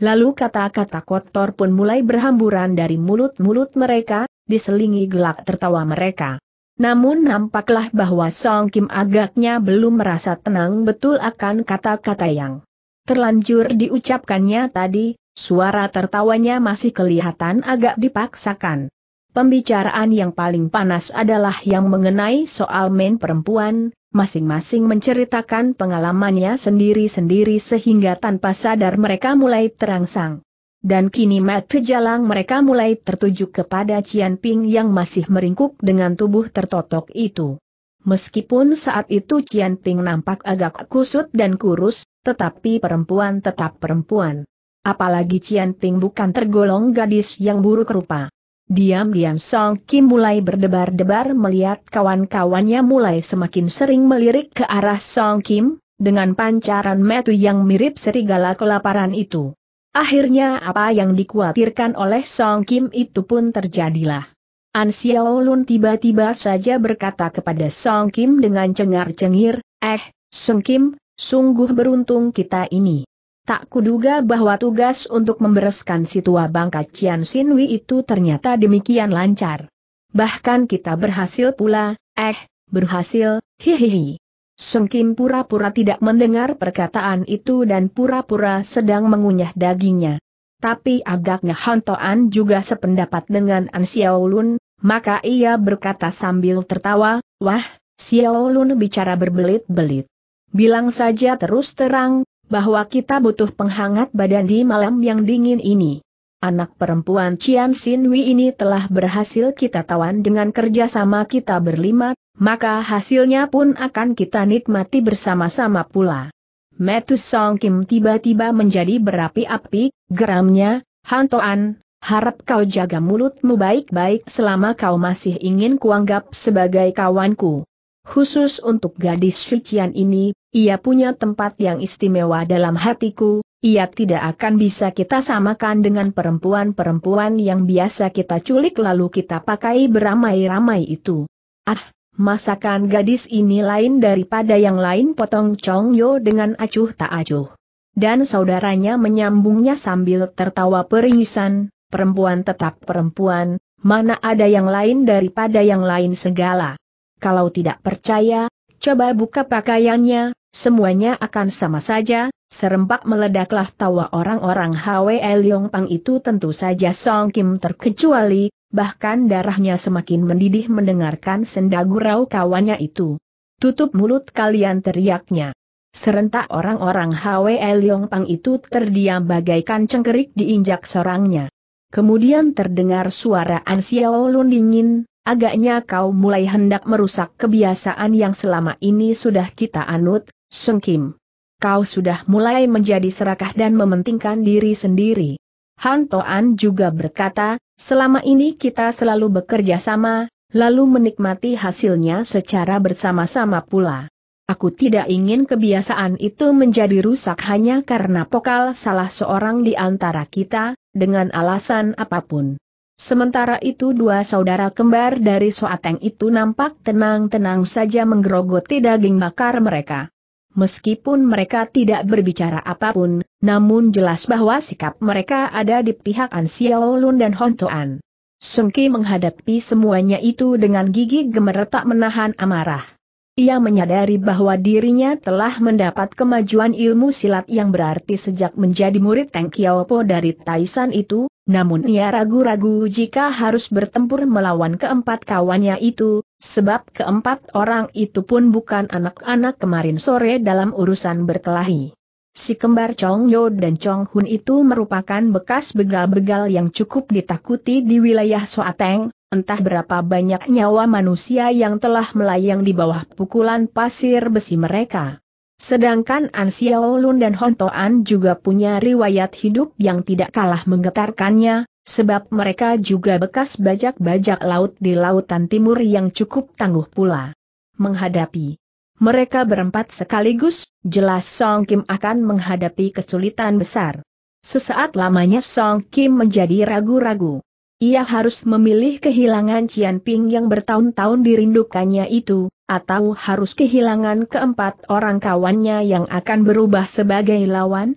Lalu kata-kata kotor pun mulai berhamburan dari mulut-mulut mereka, diselingi gelak tertawa mereka. Namun nampaklah bahwa Song Kim agaknya belum merasa tenang betul akan kata-kata yang terlanjur diucapkannya tadi, suara tertawanya masih kelihatan agak dipaksakan. Pembicaraan yang paling panas adalah yang mengenai soal main perempuan, Masing-masing menceritakan pengalamannya sendiri-sendiri sehingga tanpa sadar mereka mulai terangsang. Dan kini mata jalang mereka mulai tertuju kepada Cian Ping yang masih meringkuk dengan tubuh tertotok itu. Meskipun saat itu Cian Ping nampak agak kusut dan kurus, tetapi perempuan tetap perempuan. Apalagi Cian Ping bukan tergolong gadis yang buruk rupa. Diam-diam Song Kim mulai berdebar-debar melihat kawan-kawannya mulai semakin sering melirik ke arah Song Kim, dengan pancaran metu yang mirip serigala kelaparan itu. Akhirnya apa yang dikhawatirkan oleh Song Kim itu pun terjadilah. An Xiao Lun tiba-tiba saja berkata kepada Song Kim dengan cengar-cengir, Eh, Song Kim, sungguh beruntung kita ini. Tak kuduga bahwa tugas untuk membereskan si tua bangka Cian Sinwi itu ternyata demikian lancar. Bahkan kita berhasil pula, eh, berhasil, hihihi. Sung Kim pura-pura tidak mendengar perkataan itu dan pura-pura sedang mengunyah dagingnya. Tapi agaknya Han Toan juga sependapat dengan An Xiaolun, maka ia berkata sambil tertawa, Wah, Xiaolun bicara berbelit-belit. Bilang saja terus terang, bahwa kita butuh penghangat badan di malam yang dingin ini. Anak perempuan Cian Sin Wei ini telah berhasil kita tawan dengan kerjasama kita berlima, maka hasilnya pun akan kita nikmati bersama-sama pula. Metus Song Kim tiba-tiba menjadi berapi-api, geramnya, Hantoan, harap kau jaga mulutmu baik-baik selama kau masih ingin kuanggap sebagai kawanku. Khusus untuk gadis sucian ini, ia punya tempat yang istimewa dalam hatiku, ia tidak akan bisa kita samakan dengan perempuan-perempuan yang biasa kita culik lalu kita pakai beramai-ramai itu. Ah, masakan gadis ini lain daripada yang lain potong Chong Yo dengan acuh tak acuh. Dan saudaranya menyambungnya sambil tertawa peringisan, perempuan tetap perempuan, mana ada yang lain daripada yang lain segala. Kalau tidak percaya, coba buka pakaiannya, semuanya akan sama saja, serempak meledaklah tawa orang-orang HWL Pang itu tentu saja Song Kim terkecuali, bahkan darahnya semakin mendidih mendengarkan senda gurau kawannya itu. Tutup mulut kalian teriaknya. Serentak orang-orang HWL Pang itu terdiam bagaikan cengkerik diinjak sorangnya. Kemudian terdengar suara An Xiao Lun dingin, agaknya kau mulai hendak merusak kebiasaan yang selama ini sudah kita anut, Seng Kim. Kau sudah mulai menjadi serakah dan mementingkan diri sendiri. Han Toan juga berkata, selama ini kita selalu bekerja sama, lalu menikmati hasilnya secara bersama-sama pula. Aku tidak ingin kebiasaan itu menjadi rusak hanya karena pokal salah seorang di antara kita, dengan alasan apapun. Sementara itu dua saudara kembar dari Soateng itu nampak tenang-tenang saja menggerogoti daging bakar mereka. Meskipun mereka tidak berbicara apapun, namun jelas bahwa sikap mereka ada di pihak An Lun dan Hontoan. Sengki menghadapi semuanya itu dengan gigi gemeretak menahan amarah. Ia menyadari bahwa dirinya telah mendapat kemajuan ilmu silat yang berarti sejak menjadi murid Teng Kiaopo dari Taisan itu, namun ia ragu-ragu jika harus bertempur melawan keempat kawannya itu, sebab keempat orang itu pun bukan anak-anak kemarin sore dalam urusan berkelahi. Si kembar Chong Yo dan Chong Hun itu merupakan bekas begal-begal yang cukup ditakuti di wilayah Soateng, Entah berapa banyak nyawa manusia yang telah melayang di bawah pukulan pasir besi mereka. Sedangkan An Xiaolun dan Hon Toan juga punya riwayat hidup yang tidak kalah menggetarkannya, sebab mereka juga bekas bajak-bajak laut di lautan timur yang cukup tangguh pula. Menghadapi mereka berempat sekaligus, jelas Song Kim akan menghadapi kesulitan besar. Sesaat lamanya Song Kim menjadi ragu-ragu. Ia harus memilih kehilangan Cian Ping yang bertahun-tahun dirindukannya itu, atau harus kehilangan keempat orang kawannya yang akan berubah sebagai lawan?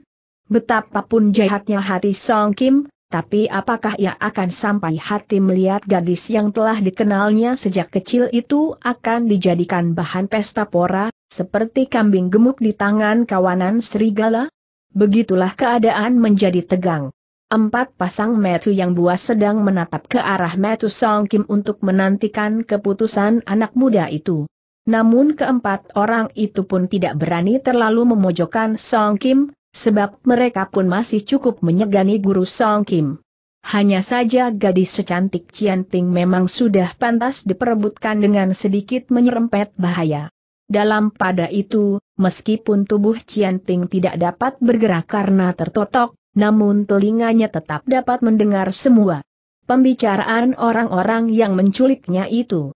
Betapapun jahatnya hati Song Kim, tapi apakah ia akan sampai hati melihat gadis yang telah dikenalnya sejak kecil itu akan dijadikan bahan pesta pora, seperti kambing gemuk di tangan kawanan serigala? Begitulah keadaan menjadi tegang. Empat pasang metu yang buas sedang menatap ke arah metu Song Kim untuk menantikan keputusan anak muda itu. Namun keempat orang itu pun tidak berani terlalu memojokkan Song Kim, sebab mereka pun masih cukup menyegani guru Song Kim. Hanya saja gadis secantik Cian Ping memang sudah pantas diperebutkan dengan sedikit menyerempet bahaya. Dalam pada itu, meskipun tubuh Cian Ping tidak dapat bergerak karena tertotok, namun telinganya tetap dapat mendengar semua pembicaraan orang-orang yang menculiknya itu.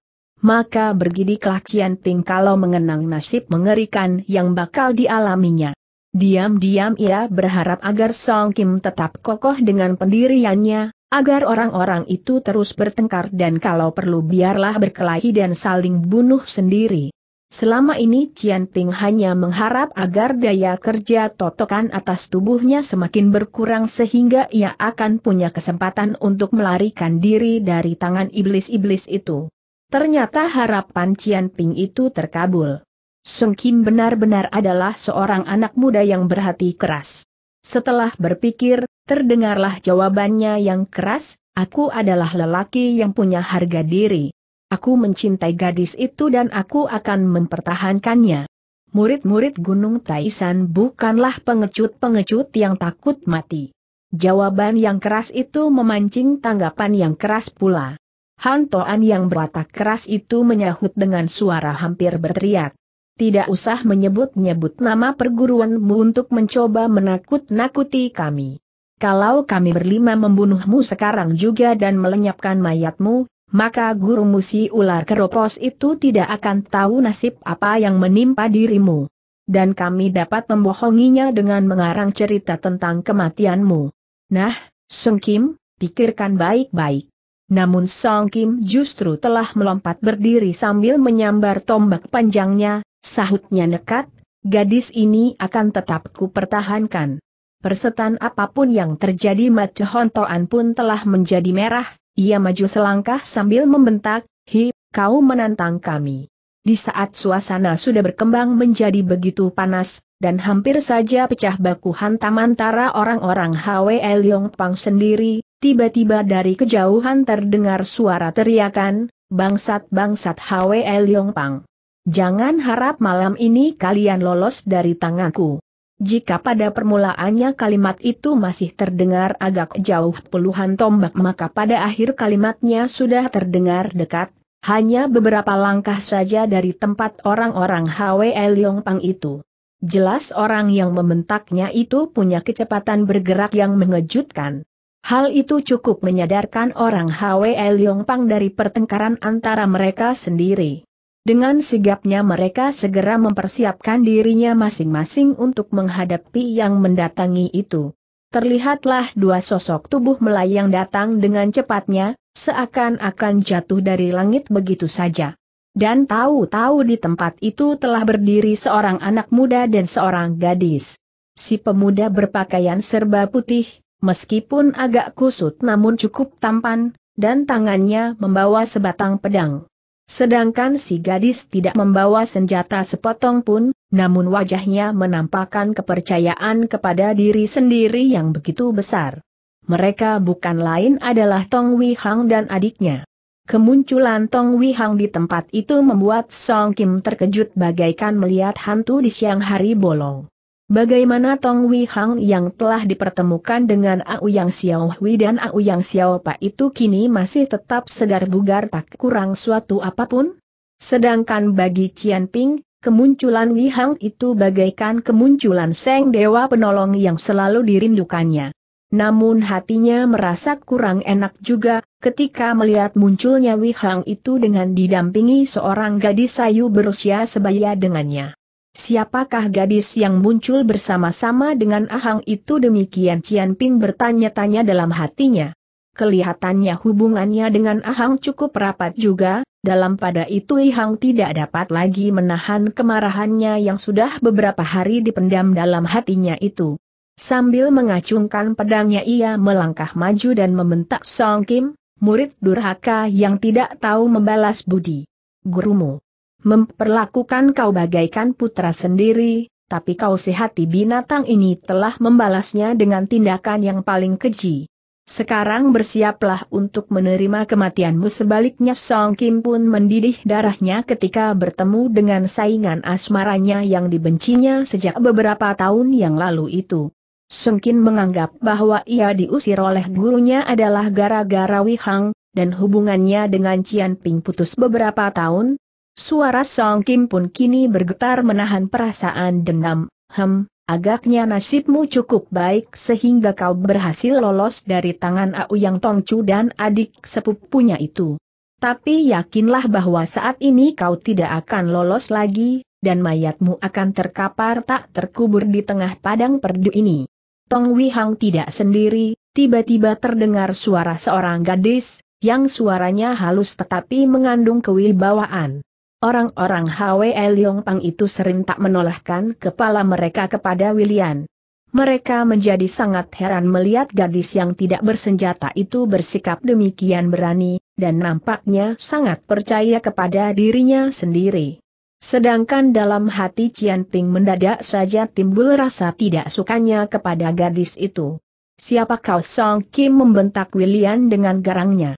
Maka bergidiklah Cian Ping kalau mengenang nasib mengerikan yang bakal dialaminya. Diam-diam ia berharap agar Song Kim tetap kokoh dengan pendiriannya, agar orang-orang itu terus bertengkar dan kalau perlu biarlah berkelahi dan saling bunuh sendiri. Selama ini Cian Ping hanya mengharap agar daya kerja totokan atas tubuhnya semakin berkurang sehingga ia akan punya kesempatan untuk melarikan diri dari tangan iblis-iblis itu. Ternyata harapan Cian Ping itu terkabul. Sung Kim benar-benar adalah seorang anak muda yang berhati keras. Setelah berpikir, terdengarlah jawabannya yang keras, aku adalah lelaki yang punya harga diri. Aku mencintai gadis itu dan aku akan mempertahankannya. Murid-murid Gunung Taisan bukanlah pengecut-pengecut yang takut mati. Jawaban yang keras itu memancing tanggapan yang keras pula. Hantoan yang berwatak keras itu menyahut dengan suara hampir berteriak. Tidak usah menyebut-nyebut nama perguruanmu untuk mencoba menakut-nakuti kami. Kalau kami berlima membunuhmu sekarang juga dan melenyapkan mayatmu, maka guru musi ular keropos itu tidak akan tahu nasib apa yang menimpa dirimu. Dan kami dapat membohonginya dengan mengarang cerita tentang kematianmu. Nah, Sung Kim, pikirkan baik-baik. Namun Song Kim justru telah melompat berdiri sambil menyambar tombak panjangnya, sahutnya nekat, gadis ini akan tetap kupertahankan. Persetan apapun yang terjadi Mat Hontoan pun telah menjadi merah, ia maju selangkah sambil membentak, Hi, kau menantang kami. Di saat suasana sudah berkembang menjadi begitu panas, dan hampir saja pecah baku hantam antara orang-orang HWL Elyong Pang sendiri, tiba-tiba dari kejauhan terdengar suara teriakan, bangsat-bangsat HWL Elyong Pang. Jangan harap malam ini kalian lolos dari tanganku. Jika pada permulaannya kalimat itu masih terdengar agak jauh puluhan tombak maka pada akhir kalimatnya sudah terdengar dekat, hanya beberapa langkah saja dari tempat orang-orang Hwe Pang itu. Jelas orang yang membentaknya itu punya kecepatan bergerak yang mengejutkan. Hal itu cukup menyadarkan orang Hwe Pang dari pertengkaran antara mereka sendiri. Dengan sigapnya mereka segera mempersiapkan dirinya masing-masing untuk menghadapi yang mendatangi itu. Terlihatlah dua sosok tubuh melayang datang dengan cepatnya, seakan-akan jatuh dari langit begitu saja. Dan tahu-tahu di tempat itu telah berdiri seorang anak muda dan seorang gadis. Si pemuda berpakaian serba putih, meskipun agak kusut namun cukup tampan, dan tangannya membawa sebatang pedang. Sedangkan si gadis tidak membawa senjata sepotong pun, namun wajahnya menampakkan kepercayaan kepada diri sendiri yang begitu besar. Mereka bukan lain adalah Tong Hang dan adiknya. Kemunculan Tong Hang di tempat itu membuat Song Kim terkejut bagaikan melihat hantu di siang hari bolong. Bagaimana Tong Wei Hang yang telah dipertemukan dengan Au Yang Xiao Hui dan Au Yang Xiao Pa itu kini masih tetap segar bugar tak kurang suatu apapun? Sedangkan bagi Qian Ping, kemunculan Wei Hang itu bagaikan kemunculan Seng Dewa Penolong yang selalu dirindukannya. Namun hatinya merasa kurang enak juga, ketika melihat munculnya Wei Hang itu dengan didampingi seorang gadis sayu berusia sebaya dengannya. Siapakah gadis yang muncul bersama-sama dengan Ahang itu demikian Cian Ping bertanya-tanya dalam hatinya. Kelihatannya hubungannya dengan Ahang cukup rapat juga, dalam pada itu Ihang tidak dapat lagi menahan kemarahannya yang sudah beberapa hari dipendam dalam hatinya itu. Sambil mengacungkan pedangnya ia melangkah maju dan membentak Song Kim, murid durhaka yang tidak tahu membalas budi. Gurumu memperlakukan kau bagaikan putra sendiri, tapi kau sehati binatang ini telah membalasnya dengan tindakan yang paling keji. Sekarang bersiaplah untuk menerima kematianmu sebaliknya Song Kim pun mendidih darahnya ketika bertemu dengan saingan asmaranya yang dibencinya sejak beberapa tahun yang lalu itu. Song Kim menganggap bahwa ia diusir oleh gurunya adalah gara-gara Wihang, dan hubungannya dengan Cian Ping putus beberapa tahun, Suara Song Kim pun kini bergetar menahan perasaan dendam, hem, agaknya nasibmu cukup baik sehingga kau berhasil lolos dari tangan Au Yang Tongcu dan adik sepupunya itu. Tapi yakinlah bahwa saat ini kau tidak akan lolos lagi, dan mayatmu akan terkapar tak terkubur di tengah padang perdu ini. Tong Wihang tidak sendiri, tiba-tiba terdengar suara seorang gadis, yang suaranya halus tetapi mengandung kewibawaan. Orang-orang Hwe Liong Pang itu sering tak menolakkan kepala mereka kepada William. Mereka menjadi sangat heran melihat gadis yang tidak bersenjata itu bersikap demikian berani, dan nampaknya sangat percaya kepada dirinya sendiri. Sedangkan dalam hati Cian Ping mendadak saja timbul rasa tidak sukanya kepada gadis itu. Siapa kau Song Kim membentak William dengan garangnya.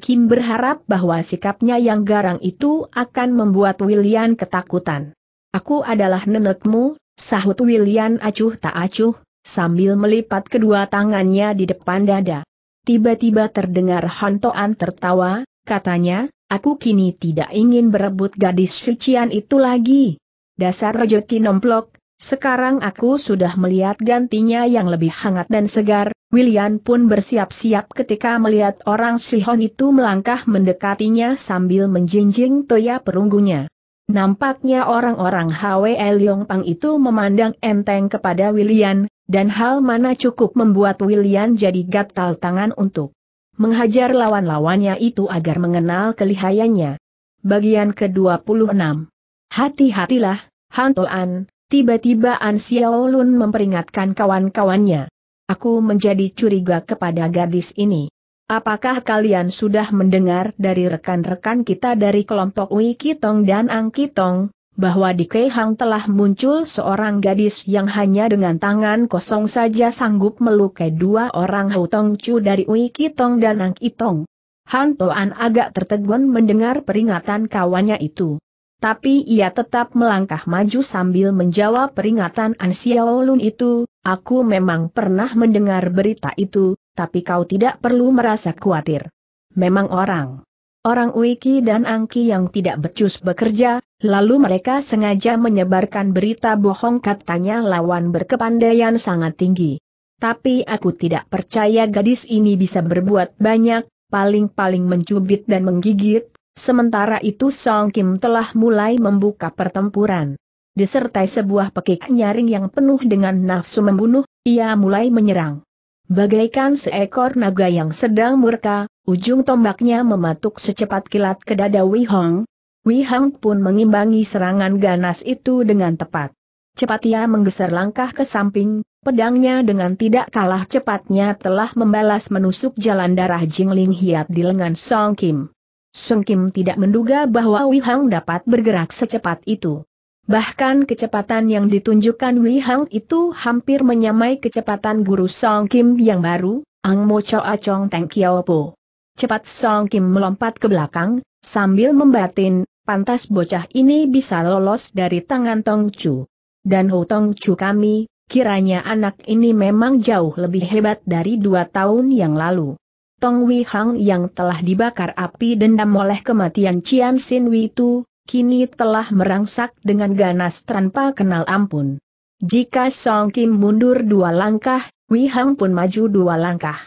Kim berharap bahwa sikapnya yang garang itu akan membuat William ketakutan. Aku adalah nenekmu, sahut William acuh tak acuh, sambil melipat kedua tangannya di depan dada. Tiba-tiba terdengar hontoan tertawa, katanya, aku kini tidak ingin berebut gadis sucian itu lagi. Dasar rejeki nomplok, sekarang aku sudah melihat gantinya yang lebih hangat dan segar, William pun bersiap-siap ketika melihat orang Sihon itu melangkah mendekatinya sambil menjinjing toya perunggunya. Nampaknya orang-orang Hwe Leong Pang itu memandang enteng kepada William, dan hal mana cukup membuat William jadi gatal tangan untuk menghajar lawan-lawannya itu agar mengenal kelihayannya. Bagian ke-26 Hati-hatilah, Hantoan, tiba-tiba An Xiao memperingatkan kawan-kawannya aku menjadi curiga kepada gadis ini. Apakah kalian sudah mendengar dari rekan-rekan kita dari kelompok Wei Kitong dan Ang Kitong, bahwa di Keihang telah muncul seorang gadis yang hanya dengan tangan kosong saja sanggup melukai dua orang Hutong Chu dari Wei Kitong dan Ang Kitong? Han Toan agak tertegun mendengar peringatan kawannya itu. Tapi ia tetap melangkah maju sambil menjawab peringatan An Xiaolun itu, aku memang pernah mendengar berita itu, tapi kau tidak perlu merasa khawatir. Memang orang. Orang Wiki dan Angki yang tidak becus bekerja, lalu mereka sengaja menyebarkan berita bohong katanya lawan berkepandaian sangat tinggi. Tapi aku tidak percaya gadis ini bisa berbuat banyak, paling-paling mencubit dan menggigit, Sementara itu Song Kim telah mulai membuka pertempuran. Disertai sebuah pekik nyaring yang penuh dengan nafsu membunuh, ia mulai menyerang. Bagaikan seekor naga yang sedang murka, ujung tombaknya mematuk secepat kilat ke dada Wei Hong. Wei Hong pun mengimbangi serangan ganas itu dengan tepat. Cepat ia menggeser langkah ke samping, pedangnya dengan tidak kalah cepatnya telah membalas menusuk jalan darah Jingling Hiat di lengan Song Kim. Sung Kim tidak menduga bahwa Wei Hang dapat bergerak secepat itu. Bahkan kecepatan yang ditunjukkan Wei Hang itu hampir menyamai kecepatan guru Song Kim yang baru, Ang Mo Choa Chong Teng Kiao Po. Cepat Song Kim melompat ke belakang, sambil membatin, pantas bocah ini bisa lolos dari tangan Tong Chu. Dan Ho Tong Chu kami, kiranya anak ini memang jauh lebih hebat dari dua tahun yang lalu. Tong Wei Hang yang telah dibakar api dendam oleh kematian Cian Sin Wei itu, kini telah merangsak dengan ganas tanpa kenal ampun. Jika Song Kim mundur dua langkah, Wei Hang pun maju dua langkah.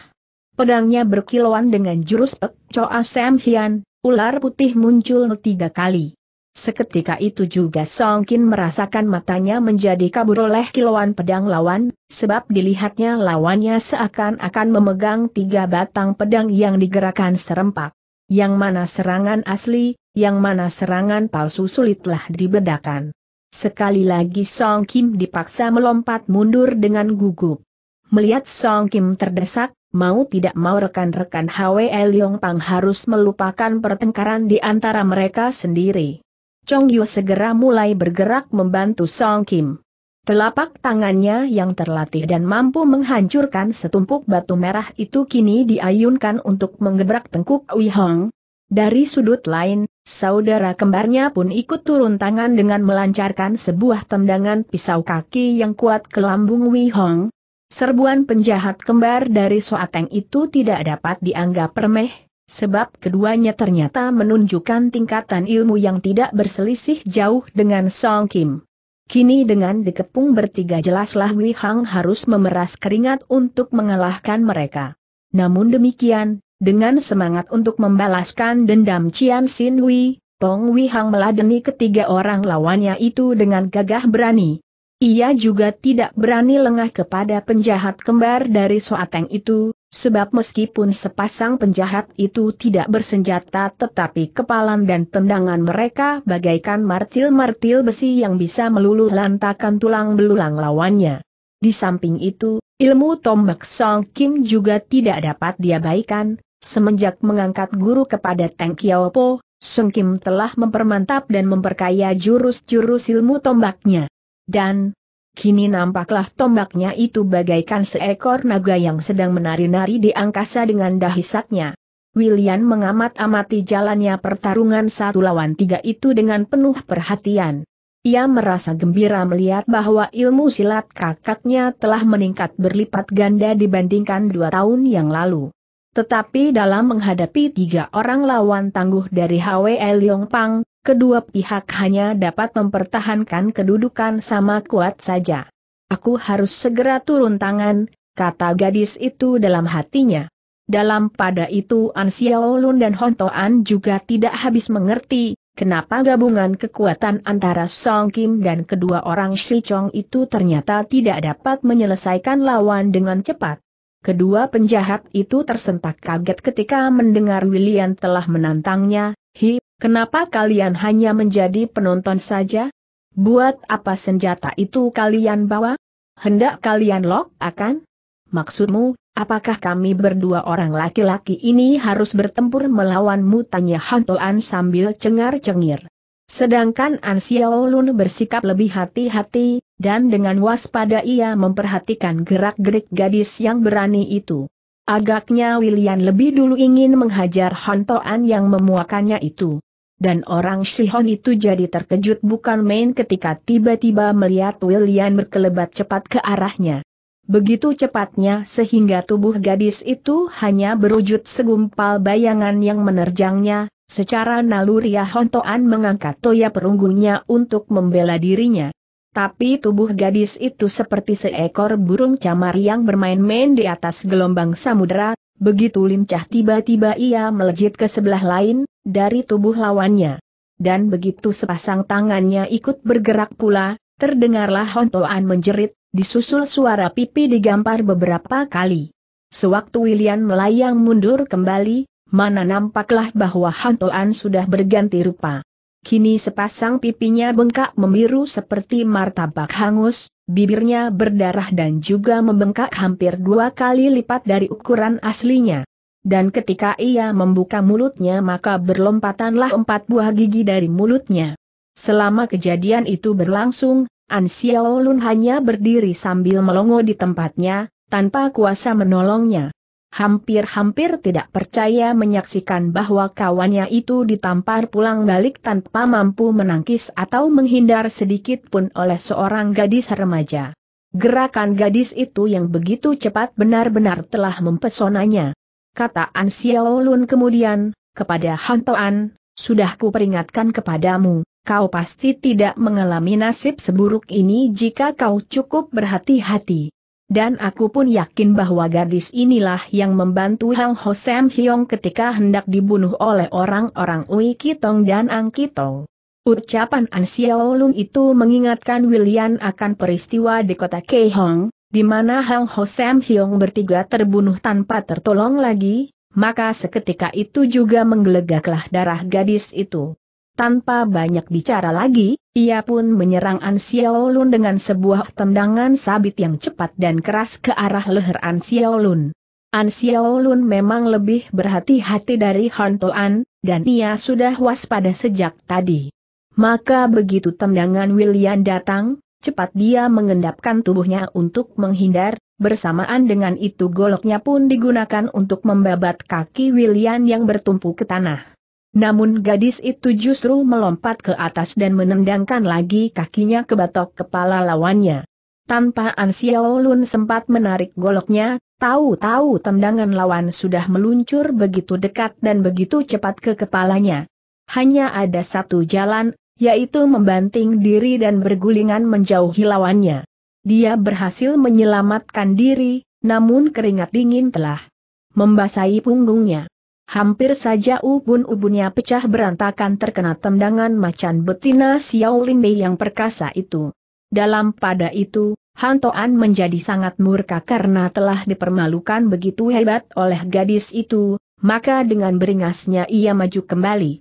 Pedangnya berkilauan dengan jurus Pek coa Sam Hian, ular putih muncul tiga kali. Seketika itu juga Song Kin merasakan matanya menjadi kabur oleh kilauan pedang lawan, sebab dilihatnya lawannya seakan-akan memegang tiga batang pedang yang digerakkan serempak. Yang mana serangan asli, yang mana serangan palsu sulitlah dibedakan. Sekali lagi Song Kim dipaksa melompat mundur dengan gugup. Melihat Song Kim terdesak, mau tidak mau rekan-rekan HWL Yong Pang harus melupakan pertengkaran di antara mereka sendiri. Chong Yu segera mulai bergerak membantu Song Kim. Telapak tangannya yang terlatih dan mampu menghancurkan setumpuk batu merah itu kini diayunkan untuk menggebrak tengkuk Wei Hong. Dari sudut lain, saudara kembarnya pun ikut turun tangan dengan melancarkan sebuah tendangan pisau kaki yang kuat ke lambung Wei Hong. Serbuan penjahat kembar dari Soateng itu tidak dapat dianggap remeh, sebab keduanya ternyata menunjukkan tingkatan ilmu yang tidak berselisih jauh dengan Song Kim. Kini dengan dikepung bertiga jelaslah Wei Hang harus memeras keringat untuk mengalahkan mereka. Namun demikian, dengan semangat untuk membalaskan dendam Cian Sin Wei, Tong Wei Hang meladeni ketiga orang lawannya itu dengan gagah berani. Ia juga tidak berani lengah kepada penjahat kembar dari Soateng itu, Sebab meskipun sepasang penjahat itu tidak bersenjata tetapi kepalan dan tendangan mereka bagaikan martil-martil besi yang bisa meluluh lantakan tulang belulang lawannya. Di samping itu, ilmu tombak Song Kim juga tidak dapat diabaikan, semenjak mengangkat guru kepada Tang Teng Po, Song Kim telah mempermantap dan memperkaya jurus-jurus ilmu tombaknya. Dan, Kini nampaklah tombaknya itu bagaikan seekor naga yang sedang menari-nari di angkasa dengan dahisatnya. William mengamat-amati jalannya pertarungan satu lawan tiga itu dengan penuh perhatian. Ia merasa gembira melihat bahwa ilmu silat kakaknya telah meningkat berlipat ganda dibandingkan dua tahun yang lalu. Tetapi dalam menghadapi tiga orang lawan tangguh dari Hwe Yong Pang, kedua pihak hanya dapat mempertahankan kedudukan sama kuat saja. Aku harus segera turun tangan, kata gadis itu dalam hatinya. Dalam pada itu An Xiaolun dan Hon Toan juga tidak habis mengerti, kenapa gabungan kekuatan antara Song Kim dan kedua orang Shi Chong itu ternyata tidak dapat menyelesaikan lawan dengan cepat. Kedua penjahat itu tersentak kaget ketika mendengar William telah menantangnya, Hi Kenapa kalian hanya menjadi penonton saja? Buat apa senjata itu kalian bawa? Hendak kalian lock akan? Maksudmu, apakah kami berdua orang laki-laki ini harus bertempur melawanmu? Tanya Hantoan sambil cengar-cengir. Sedangkan An Xiao Lun bersikap lebih hati-hati, dan dengan waspada ia memperhatikan gerak-gerik gadis yang berani itu. Agaknya William lebih dulu ingin menghajar Hantoan yang memuakannya itu. Dan orang Sihon itu jadi terkejut bukan main ketika tiba-tiba melihat William berkelebat cepat ke arahnya. Begitu cepatnya sehingga tubuh gadis itu hanya berwujud segumpal bayangan yang menerjangnya, secara naluriah Hontoan mengangkat toya perunggunya untuk membela dirinya. Tapi tubuh gadis itu seperti seekor burung camar yang bermain-main di atas gelombang samudera, Begitu lincah tiba-tiba ia melejit ke sebelah lain, dari tubuh lawannya. Dan begitu sepasang tangannya ikut bergerak pula, terdengarlah hontoan menjerit, disusul suara pipi digampar beberapa kali. Sewaktu William melayang mundur kembali, mana nampaklah bahwa hontoan sudah berganti rupa. Kini sepasang pipinya bengkak memiru seperti martabak hangus, bibirnya berdarah dan juga membengkak hampir dua kali lipat dari ukuran aslinya. Dan ketika ia membuka mulutnya maka berlompatanlah empat buah gigi dari mulutnya. Selama kejadian itu berlangsung, An Xiaolun hanya berdiri sambil melongo di tempatnya, tanpa kuasa menolongnya hampir-hampir tidak percaya menyaksikan bahwa kawannya itu ditampar pulang balik tanpa mampu menangkis atau menghindar sedikit pun oleh seorang gadis remaja. Gerakan gadis itu yang begitu cepat benar-benar telah mempesonanya. Kata An Xiao Lun kemudian, kepada Han Toan, sudah kuperingatkan kepadamu, kau pasti tidak mengalami nasib seburuk ini jika kau cukup berhati-hati. Dan aku pun yakin bahwa gadis inilah yang membantu Hang Ho Sam Hyong ketika hendak dibunuh oleh orang-orang Ui Kitong dan Ang Kitong. Ucapan An Xiao Lung itu mengingatkan William akan peristiwa di kota Keihong, di mana Hang Ho Sam Hyong bertiga terbunuh tanpa tertolong lagi, maka seketika itu juga menggelegaklah darah gadis itu. Tanpa banyak bicara lagi, ia pun menyerang An Xiaolun dengan sebuah tendangan sabit yang cepat dan keras ke arah leher An Xiaolun. An Xiaolun memang lebih berhati-hati dari Han Toan, dan ia sudah waspada sejak tadi. Maka begitu tendangan William datang, cepat dia mengendapkan tubuhnya untuk menghindar, bersamaan dengan itu goloknya pun digunakan untuk membabat kaki William yang bertumpu ke tanah. Namun gadis itu justru melompat ke atas dan menendangkan lagi kakinya ke batok kepala lawannya. Tanpa An Xiaolun sempat menarik goloknya, tahu-tahu tendangan lawan sudah meluncur begitu dekat dan begitu cepat ke kepalanya. Hanya ada satu jalan, yaitu membanting diri dan bergulingan menjauhi lawannya. Dia berhasil menyelamatkan diri, namun keringat dingin telah membasahi punggungnya. Hampir saja ubun-ubunnya pecah berantakan terkena tendangan macan betina Xiao Lin Mei yang perkasa itu. Dalam pada itu, Hantoan menjadi sangat murka karena telah dipermalukan begitu hebat oleh gadis itu, maka dengan beringasnya ia maju kembali.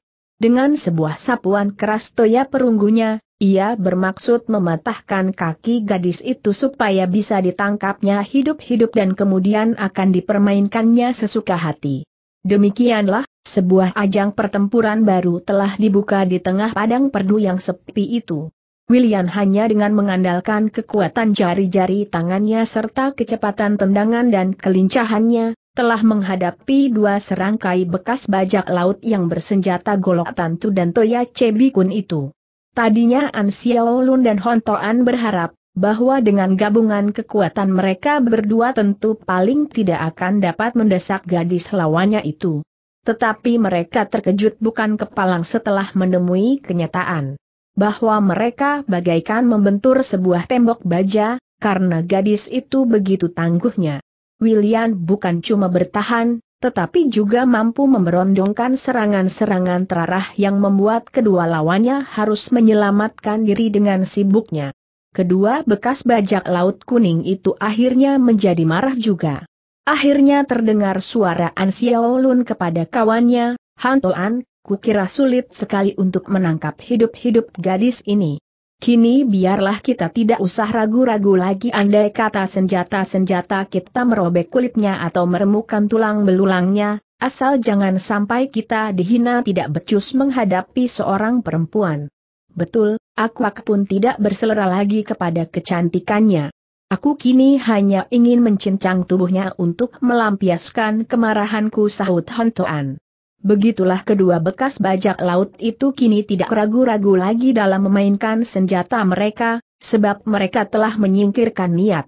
Dengan sebuah sapuan keras toya perunggunya, ia bermaksud mematahkan kaki gadis itu supaya bisa ditangkapnya hidup-hidup dan kemudian akan dipermainkannya sesuka hati. Demikianlah, sebuah ajang pertempuran baru telah dibuka di tengah padang perdu yang sepi itu. William hanya dengan mengandalkan kekuatan jari-jari tangannya serta kecepatan tendangan dan kelincahannya, telah menghadapi dua serangkai bekas bajak laut yang bersenjata golok tantu dan toya cebikun itu. Tadinya An Xiaolun dan Hontoan berharap, bahwa dengan gabungan kekuatan mereka berdua tentu paling tidak akan dapat mendesak gadis lawannya itu. Tetapi mereka terkejut bukan kepalang setelah menemui kenyataan bahwa mereka bagaikan membentur sebuah tembok baja, karena gadis itu begitu tangguhnya. William bukan cuma bertahan, tetapi juga mampu memberondongkan serangan-serangan terarah yang membuat kedua lawannya harus menyelamatkan diri dengan sibuknya kedua bekas bajak laut kuning itu akhirnya menjadi marah juga. Akhirnya terdengar suara An Xiaolun kepada kawannya, Han Toan, kukira sulit sekali untuk menangkap hidup-hidup gadis ini. Kini biarlah kita tidak usah ragu-ragu lagi andai kata senjata-senjata kita merobek kulitnya atau meremukan tulang belulangnya, asal jangan sampai kita dihina tidak becus menghadapi seorang perempuan. Betul, aku pun tidak berselera lagi kepada kecantikannya. Aku kini hanya ingin mencincang tubuhnya untuk melampiaskan kemarahanku sahut Hontoan. Begitulah kedua bekas bajak laut itu kini tidak ragu-ragu lagi dalam memainkan senjata mereka, sebab mereka telah menyingkirkan niat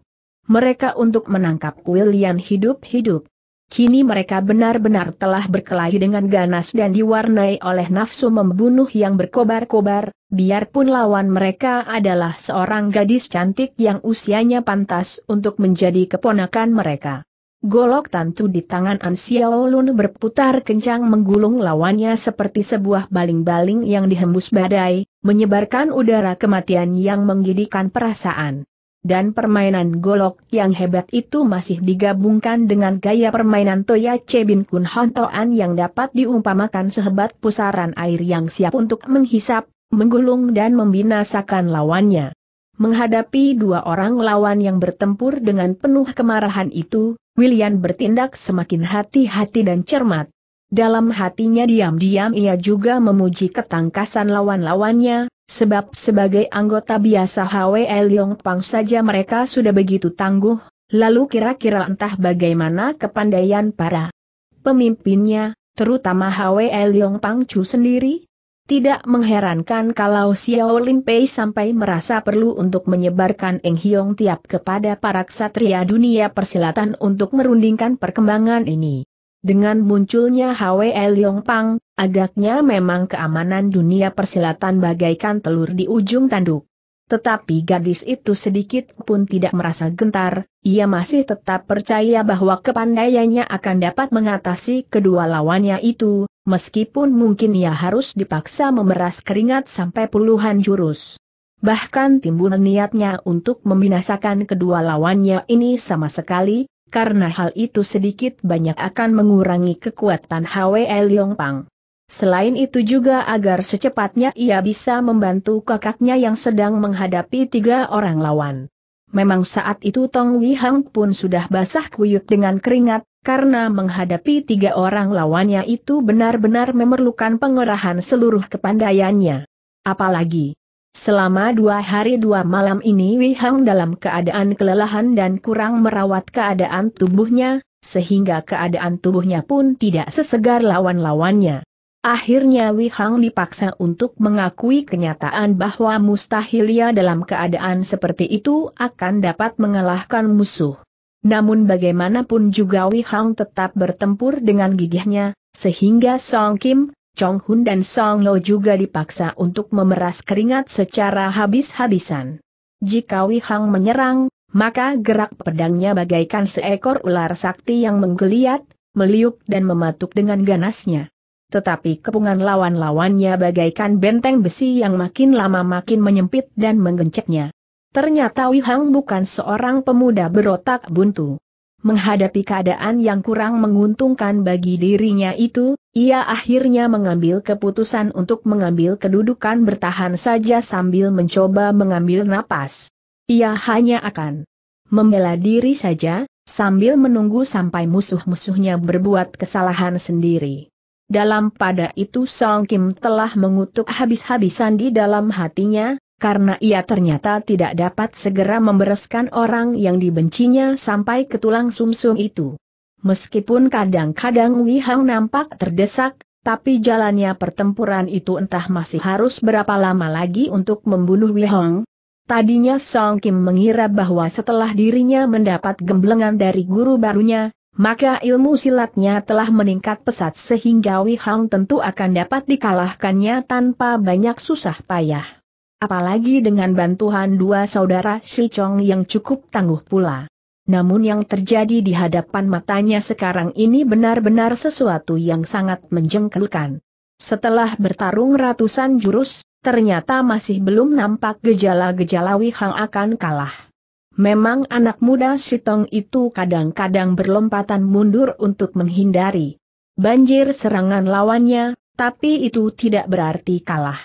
mereka untuk menangkap William hidup-hidup. Kini mereka benar-benar telah berkelahi dengan ganas dan diwarnai oleh nafsu membunuh yang berkobar-kobar, biarpun lawan mereka adalah seorang gadis cantik yang usianya pantas untuk menjadi keponakan mereka. Golok tantu di tangan An Lun berputar kencang menggulung lawannya seperti sebuah baling-baling yang dihembus badai, menyebarkan udara kematian yang menggidikan perasaan dan permainan golok yang hebat itu masih digabungkan dengan gaya permainan Toya Chebin Kun Hontoan yang dapat diumpamakan sehebat pusaran air yang siap untuk menghisap, menggulung dan membinasakan lawannya. Menghadapi dua orang lawan yang bertempur dengan penuh kemarahan itu, William bertindak semakin hati-hati dan cermat. Dalam hatinya diam-diam ia juga memuji ketangkasan lawan-lawannya, sebab sebagai anggota biasa HWL Pang saja mereka sudah begitu tangguh, lalu kira-kira entah bagaimana kepandaian para pemimpinnya, terutama HWL Pang Chu sendiri, tidak mengherankan kalau Xiao Lin Pei sampai merasa perlu untuk menyebarkan Eng Hiong tiap kepada para ksatria dunia persilatan untuk merundingkan perkembangan ini. Dengan munculnya HWL Pang. Agaknya memang keamanan dunia persilatan bagaikan telur di ujung tanduk. Tetapi gadis itu sedikit pun tidak merasa gentar, ia masih tetap percaya bahwa kepandaiannya akan dapat mengatasi kedua lawannya itu, meskipun mungkin ia harus dipaksa memeras keringat sampai puluhan jurus. Bahkan timbul niatnya untuk membinasakan kedua lawannya ini sama sekali, karena hal itu sedikit banyak akan mengurangi kekuatan Hwe Leong Pang. Selain itu juga agar secepatnya ia bisa membantu kakaknya yang sedang menghadapi tiga orang lawan. Memang saat itu Tong Wihang pun sudah basah kuyuk dengan keringat, karena menghadapi tiga orang lawannya itu benar-benar memerlukan pengerahan seluruh kepandaiannya. Apalagi, selama dua hari dua malam ini Wihang dalam keadaan kelelahan dan kurang merawat keadaan tubuhnya, sehingga keadaan tubuhnya pun tidak sesegar lawan-lawannya. Akhirnya Wei Hang dipaksa untuk mengakui kenyataan bahwa Mustahil ia dalam keadaan seperti itu akan dapat mengalahkan musuh. Namun bagaimanapun juga Wei Hang tetap bertempur dengan gigihnya, sehingga Song Kim, Chong Hun dan Song Lo juga dipaksa untuk memeras keringat secara habis-habisan. Jika Wei Hang menyerang, maka gerak pedangnya bagaikan seekor ular sakti yang menggeliat, meliuk dan mematuk dengan ganasnya tetapi kepungan lawan-lawannya bagaikan benteng besi yang makin lama makin menyempit dan menggencetnya. Ternyata Wihang bukan seorang pemuda berotak buntu. Menghadapi keadaan yang kurang menguntungkan bagi dirinya itu, ia akhirnya mengambil keputusan untuk mengambil kedudukan bertahan saja sambil mencoba mengambil napas. Ia hanya akan membela diri saja, sambil menunggu sampai musuh-musuhnya berbuat kesalahan sendiri. Dalam pada itu Song Kim telah mengutuk habis-habisan di dalam hatinya, karena ia ternyata tidak dapat segera membereskan orang yang dibencinya sampai ke tulang sumsum itu. Meskipun kadang-kadang wi Hang nampak terdesak, tapi jalannya pertempuran itu entah masih harus berapa lama lagi untuk membunuh wi Hang. Tadinya Song Kim mengira bahwa setelah dirinya mendapat gemblengan dari guru barunya, maka ilmu silatnya telah meningkat pesat sehingga Wei Hang tentu akan dapat dikalahkannya tanpa banyak susah payah. Apalagi dengan bantuan dua saudara Si Chong yang cukup tangguh pula. Namun yang terjadi di hadapan matanya sekarang ini benar-benar sesuatu yang sangat menjengkelkan. Setelah bertarung ratusan jurus, ternyata masih belum nampak gejala-gejala Wei Hang akan kalah. Memang anak muda Sitong itu kadang-kadang berlompatan mundur untuk menghindari banjir serangan lawannya, tapi itu tidak berarti kalah.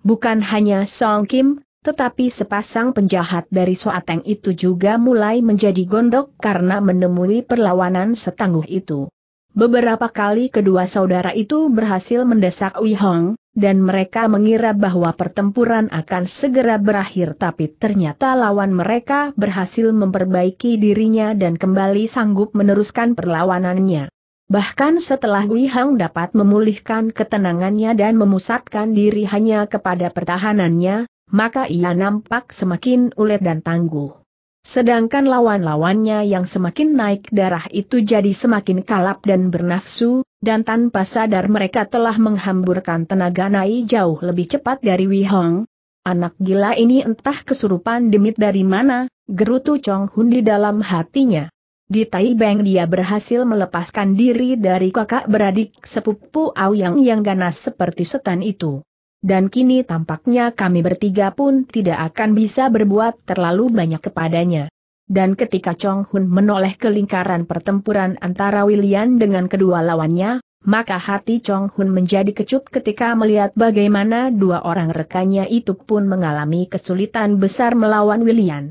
Bukan hanya Song Kim, tetapi sepasang penjahat dari Soateng itu juga mulai menjadi gondok karena menemui perlawanan setangguh itu. Beberapa kali kedua saudara itu berhasil mendesak Wei Hong, dan mereka mengira bahwa pertempuran akan segera berakhir tapi ternyata lawan mereka berhasil memperbaiki dirinya dan kembali sanggup meneruskan perlawanannya. Bahkan setelah Wei Hong dapat memulihkan ketenangannya dan memusatkan diri hanya kepada pertahanannya, maka ia nampak semakin ulet dan tangguh. Sedangkan lawan-lawannya yang semakin naik darah itu jadi semakin kalap dan bernafsu, dan tanpa sadar mereka telah menghamburkan tenaga naik jauh lebih cepat dari Wihong. Anak gila ini entah kesurupan demit dari mana, gerutu Chong Hun di dalam hatinya. Di Tai Taibeng dia berhasil melepaskan diri dari kakak beradik sepupu Yang yang ganas seperti setan itu dan kini tampaknya kami bertiga pun tidak akan bisa berbuat terlalu banyak kepadanya. Dan ketika Chong Hun menoleh ke lingkaran pertempuran antara William dengan kedua lawannya, maka hati Chong Hun menjadi kecut ketika melihat bagaimana dua orang rekannya itu pun mengalami kesulitan besar melawan William.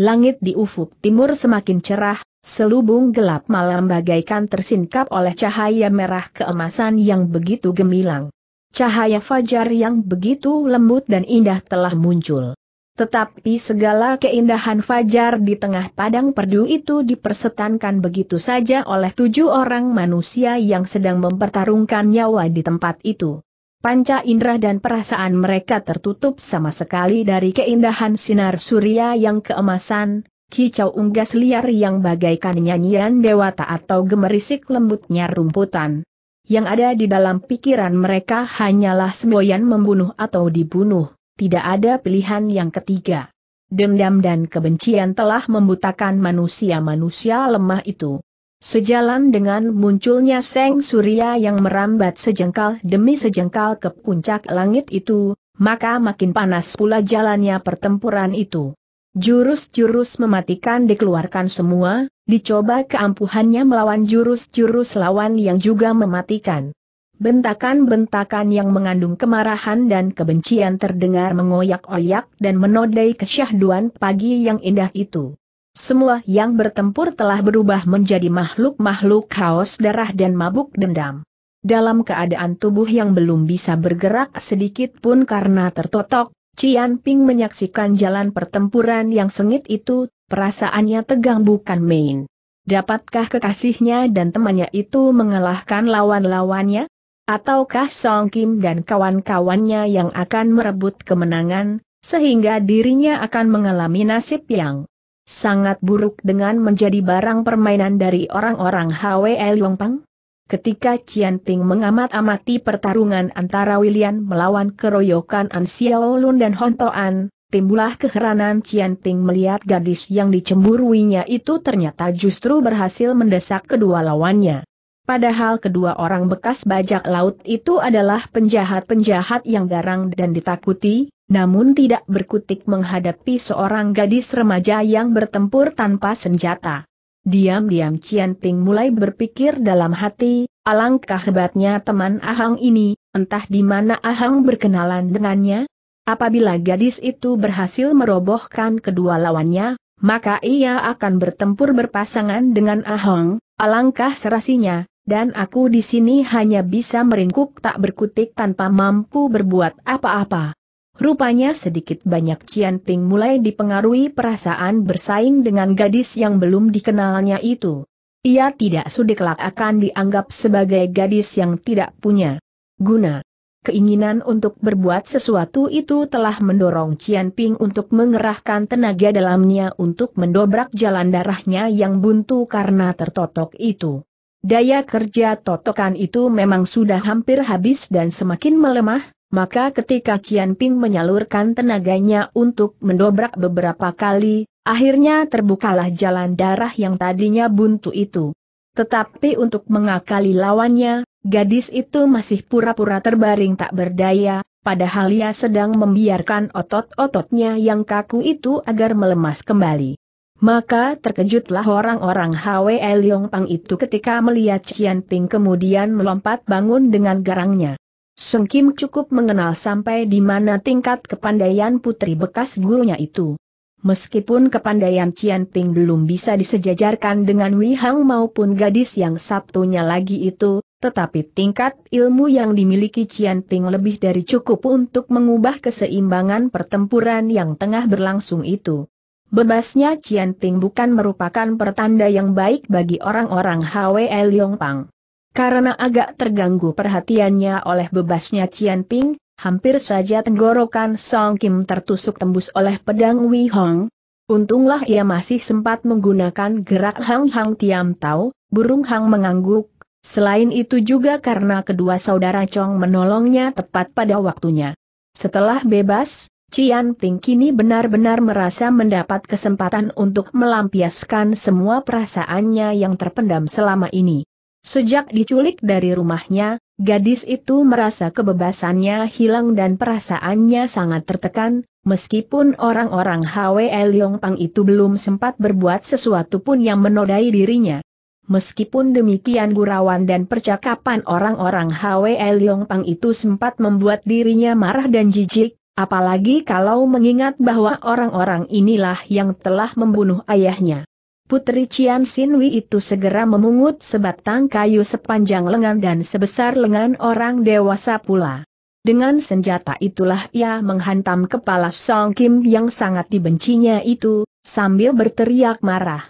Langit di ufuk timur semakin cerah, selubung gelap malam bagaikan tersingkap oleh cahaya merah keemasan yang begitu gemilang. Cahaya fajar yang begitu lembut dan indah telah muncul. Tetapi segala keindahan fajar di tengah padang perdu itu dipersetankan begitu saja oleh tujuh orang manusia yang sedang mempertarungkan nyawa di tempat itu. Panca indera dan perasaan mereka tertutup sama sekali dari keindahan sinar surya yang keemasan, kicau unggas liar yang bagaikan nyanyian dewata atau gemerisik lembutnya rumputan. Yang ada di dalam pikiran mereka hanyalah semboyan membunuh atau dibunuh, tidak ada pilihan yang ketiga. Dendam dan kebencian telah membutakan manusia-manusia lemah itu. Sejalan dengan munculnya Seng Surya yang merambat sejengkal demi sejengkal ke puncak langit itu, maka makin panas pula jalannya pertempuran itu. Jurus-jurus mematikan dikeluarkan semua, dicoba keampuhannya melawan jurus-jurus lawan yang juga mematikan. Bentakan-bentakan yang mengandung kemarahan dan kebencian terdengar mengoyak-oyak dan menodai kesyahduan pagi yang indah itu. Semua yang bertempur telah berubah menjadi makhluk-makhluk kaos darah dan mabuk dendam. Dalam keadaan tubuh yang belum bisa bergerak sedikit pun karena tertotok, Cian Ping menyaksikan jalan pertempuran yang sengit itu, perasaannya tegang bukan main. Dapatkah kekasihnya dan temannya itu mengalahkan lawan-lawannya? Ataukah Song Kim dan kawan-kawannya yang akan merebut kemenangan, sehingga dirinya akan mengalami nasib yang sangat buruk dengan menjadi barang permainan dari orang-orang HWL Yongpeng? Ketika Cian Ting mengamat-amati pertarungan antara William melawan keroyokan An Xiao Lun dan Hon Toan, timbullah keheranan Cian Ting melihat gadis yang dicemburuinya itu ternyata justru berhasil mendesak kedua lawannya. Padahal kedua orang bekas bajak laut itu adalah penjahat-penjahat yang garang dan ditakuti, namun tidak berkutik menghadapi seorang gadis remaja yang bertempur tanpa senjata. Diam-diam Cian Ping mulai berpikir dalam hati, alangkah hebatnya teman Ahang ini, entah di mana Ahang berkenalan dengannya. Apabila gadis itu berhasil merobohkan kedua lawannya, maka ia akan bertempur berpasangan dengan Ahang, alangkah serasinya, dan aku di sini hanya bisa meringkuk tak berkutik tanpa mampu berbuat apa-apa. Rupanya sedikit banyak Cian Ping mulai dipengaruhi perasaan bersaing dengan gadis yang belum dikenalnya itu. Ia tidak kelak akan dianggap sebagai gadis yang tidak punya guna. Keinginan untuk berbuat sesuatu itu telah mendorong Cian Ping untuk mengerahkan tenaga dalamnya untuk mendobrak jalan darahnya yang buntu karena tertotok itu. Daya kerja totokan itu memang sudah hampir habis dan semakin melemah, maka ketika Cian Ping menyalurkan tenaganya untuk mendobrak beberapa kali, akhirnya terbukalah jalan darah yang tadinya buntu itu. Tetapi untuk mengakali lawannya, gadis itu masih pura-pura terbaring tak berdaya, padahal ia sedang membiarkan otot-ototnya yang kaku itu agar melemas kembali. Maka terkejutlah orang-orang Hwe Leong Pang itu ketika melihat Cian Ping kemudian melompat bangun dengan garangnya. Seng Kim cukup mengenal sampai di mana tingkat kepandaian putri bekas gurunya itu. Meskipun kepandaian Cian Ping belum bisa disejajarkan dengan Wei Hang maupun gadis yang Sabtunya lagi itu, tetapi tingkat ilmu yang dimiliki Cian Ping lebih dari cukup untuk mengubah keseimbangan pertempuran yang tengah berlangsung itu. Bebasnya Cian Ping bukan merupakan pertanda yang baik bagi orang-orang Hwe Liong Pang. Karena agak terganggu perhatiannya oleh bebasnya Cian Ping, hampir saja tenggorokan Song Kim tertusuk tembus oleh pedang Wei Hong. Untunglah ia masih sempat menggunakan gerak Hang Hang Tiam Tau, burung Hang mengangguk. Selain itu juga karena kedua saudara Chong menolongnya tepat pada waktunya. Setelah bebas, Cian Ping kini benar-benar merasa mendapat kesempatan untuk melampiaskan semua perasaannya yang terpendam selama ini. Sejak diculik dari rumahnya, gadis itu merasa kebebasannya hilang dan perasaannya sangat tertekan, meskipun orang-orang Hwe Leong Pang itu belum sempat berbuat sesuatu pun yang menodai dirinya. Meskipun demikian gurauan dan percakapan orang-orang Hwe Leong Pang itu sempat membuat dirinya marah dan jijik, apalagi kalau mengingat bahwa orang-orang inilah yang telah membunuh ayahnya. Putri Cian Sinwi itu segera memungut sebatang kayu sepanjang lengan dan sebesar lengan orang dewasa pula. Dengan senjata itulah ia menghantam kepala Song Kim yang sangat dibencinya itu, sambil berteriak marah.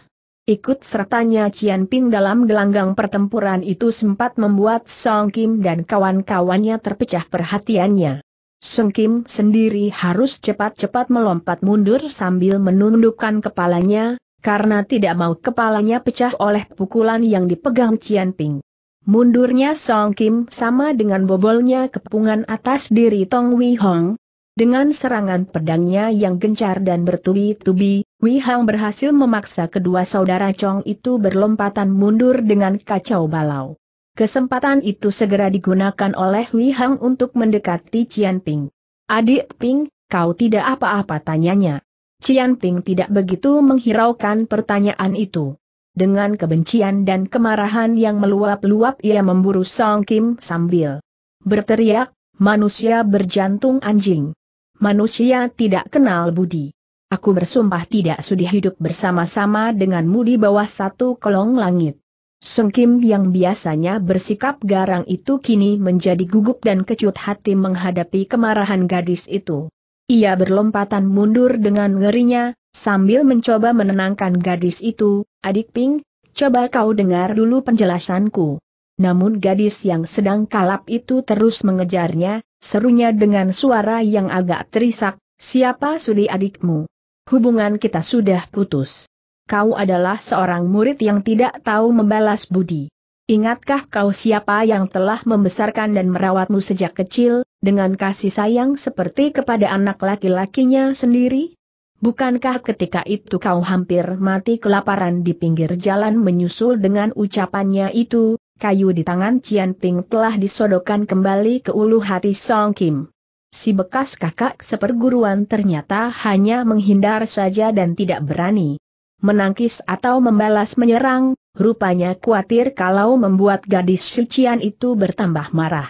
Ikut sertanya Cian Ping dalam gelanggang pertempuran itu sempat membuat Song Kim dan kawan-kawannya terpecah perhatiannya. Song Kim sendiri harus cepat-cepat melompat mundur sambil menundukkan kepalanya, karena tidak mau kepalanya pecah oleh pukulan yang dipegang Cian Ping. Mundurnya Song Kim sama dengan bobolnya kepungan atas diri Tong Wei Hong. Dengan serangan pedangnya yang gencar dan bertubi-tubi, Wei Hong berhasil memaksa kedua saudara Chong itu berlompatan mundur dengan kacau balau. Kesempatan itu segera digunakan oleh Wei Hong untuk mendekati Cian Ping. Adik Ping, kau tidak apa-apa tanyanya. Cian Ping tidak begitu menghiraukan pertanyaan itu. Dengan kebencian dan kemarahan yang meluap-luap ia memburu Song Kim sambil berteriak, manusia berjantung anjing. Manusia tidak kenal budi. Aku bersumpah tidak sudi hidup bersama-sama denganmu di bawah satu kolong langit. Song Kim yang biasanya bersikap garang itu kini menjadi gugup dan kecut hati menghadapi kemarahan gadis itu. Ia berlompatan mundur dengan ngerinya, sambil mencoba menenangkan gadis itu, adik Ping, coba kau dengar dulu penjelasanku. Namun gadis yang sedang kalap itu terus mengejarnya, serunya dengan suara yang agak terisak, siapa sudi adikmu? Hubungan kita sudah putus. Kau adalah seorang murid yang tidak tahu membalas budi. Ingatkah kau siapa yang telah membesarkan dan merawatmu sejak kecil, dengan kasih sayang seperti kepada anak laki-lakinya sendiri? Bukankah ketika itu kau hampir mati kelaparan di pinggir jalan menyusul dengan ucapannya itu, kayu di tangan Cian Ping telah disodokan kembali ke ulu hati Song Kim. Si bekas kakak seperguruan ternyata hanya menghindar saja dan tidak berani menangkis atau membalas menyerang, rupanya khawatir kalau membuat gadis si Cian itu bertambah marah.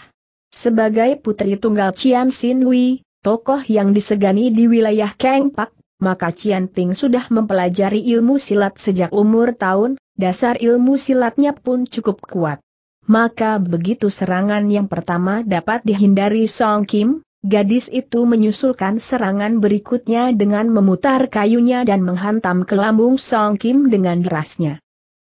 Sebagai putri tunggal Cian Sin Wei, tokoh yang disegani di wilayah Kang Pak, maka Cian Ping sudah mempelajari ilmu silat sejak umur tahun, dasar ilmu silatnya pun cukup kuat. Maka begitu serangan yang pertama dapat dihindari Song Kim, Gadis itu menyusulkan serangan berikutnya dengan memutar kayunya dan menghantam ke lambung Song Kim dengan derasnya.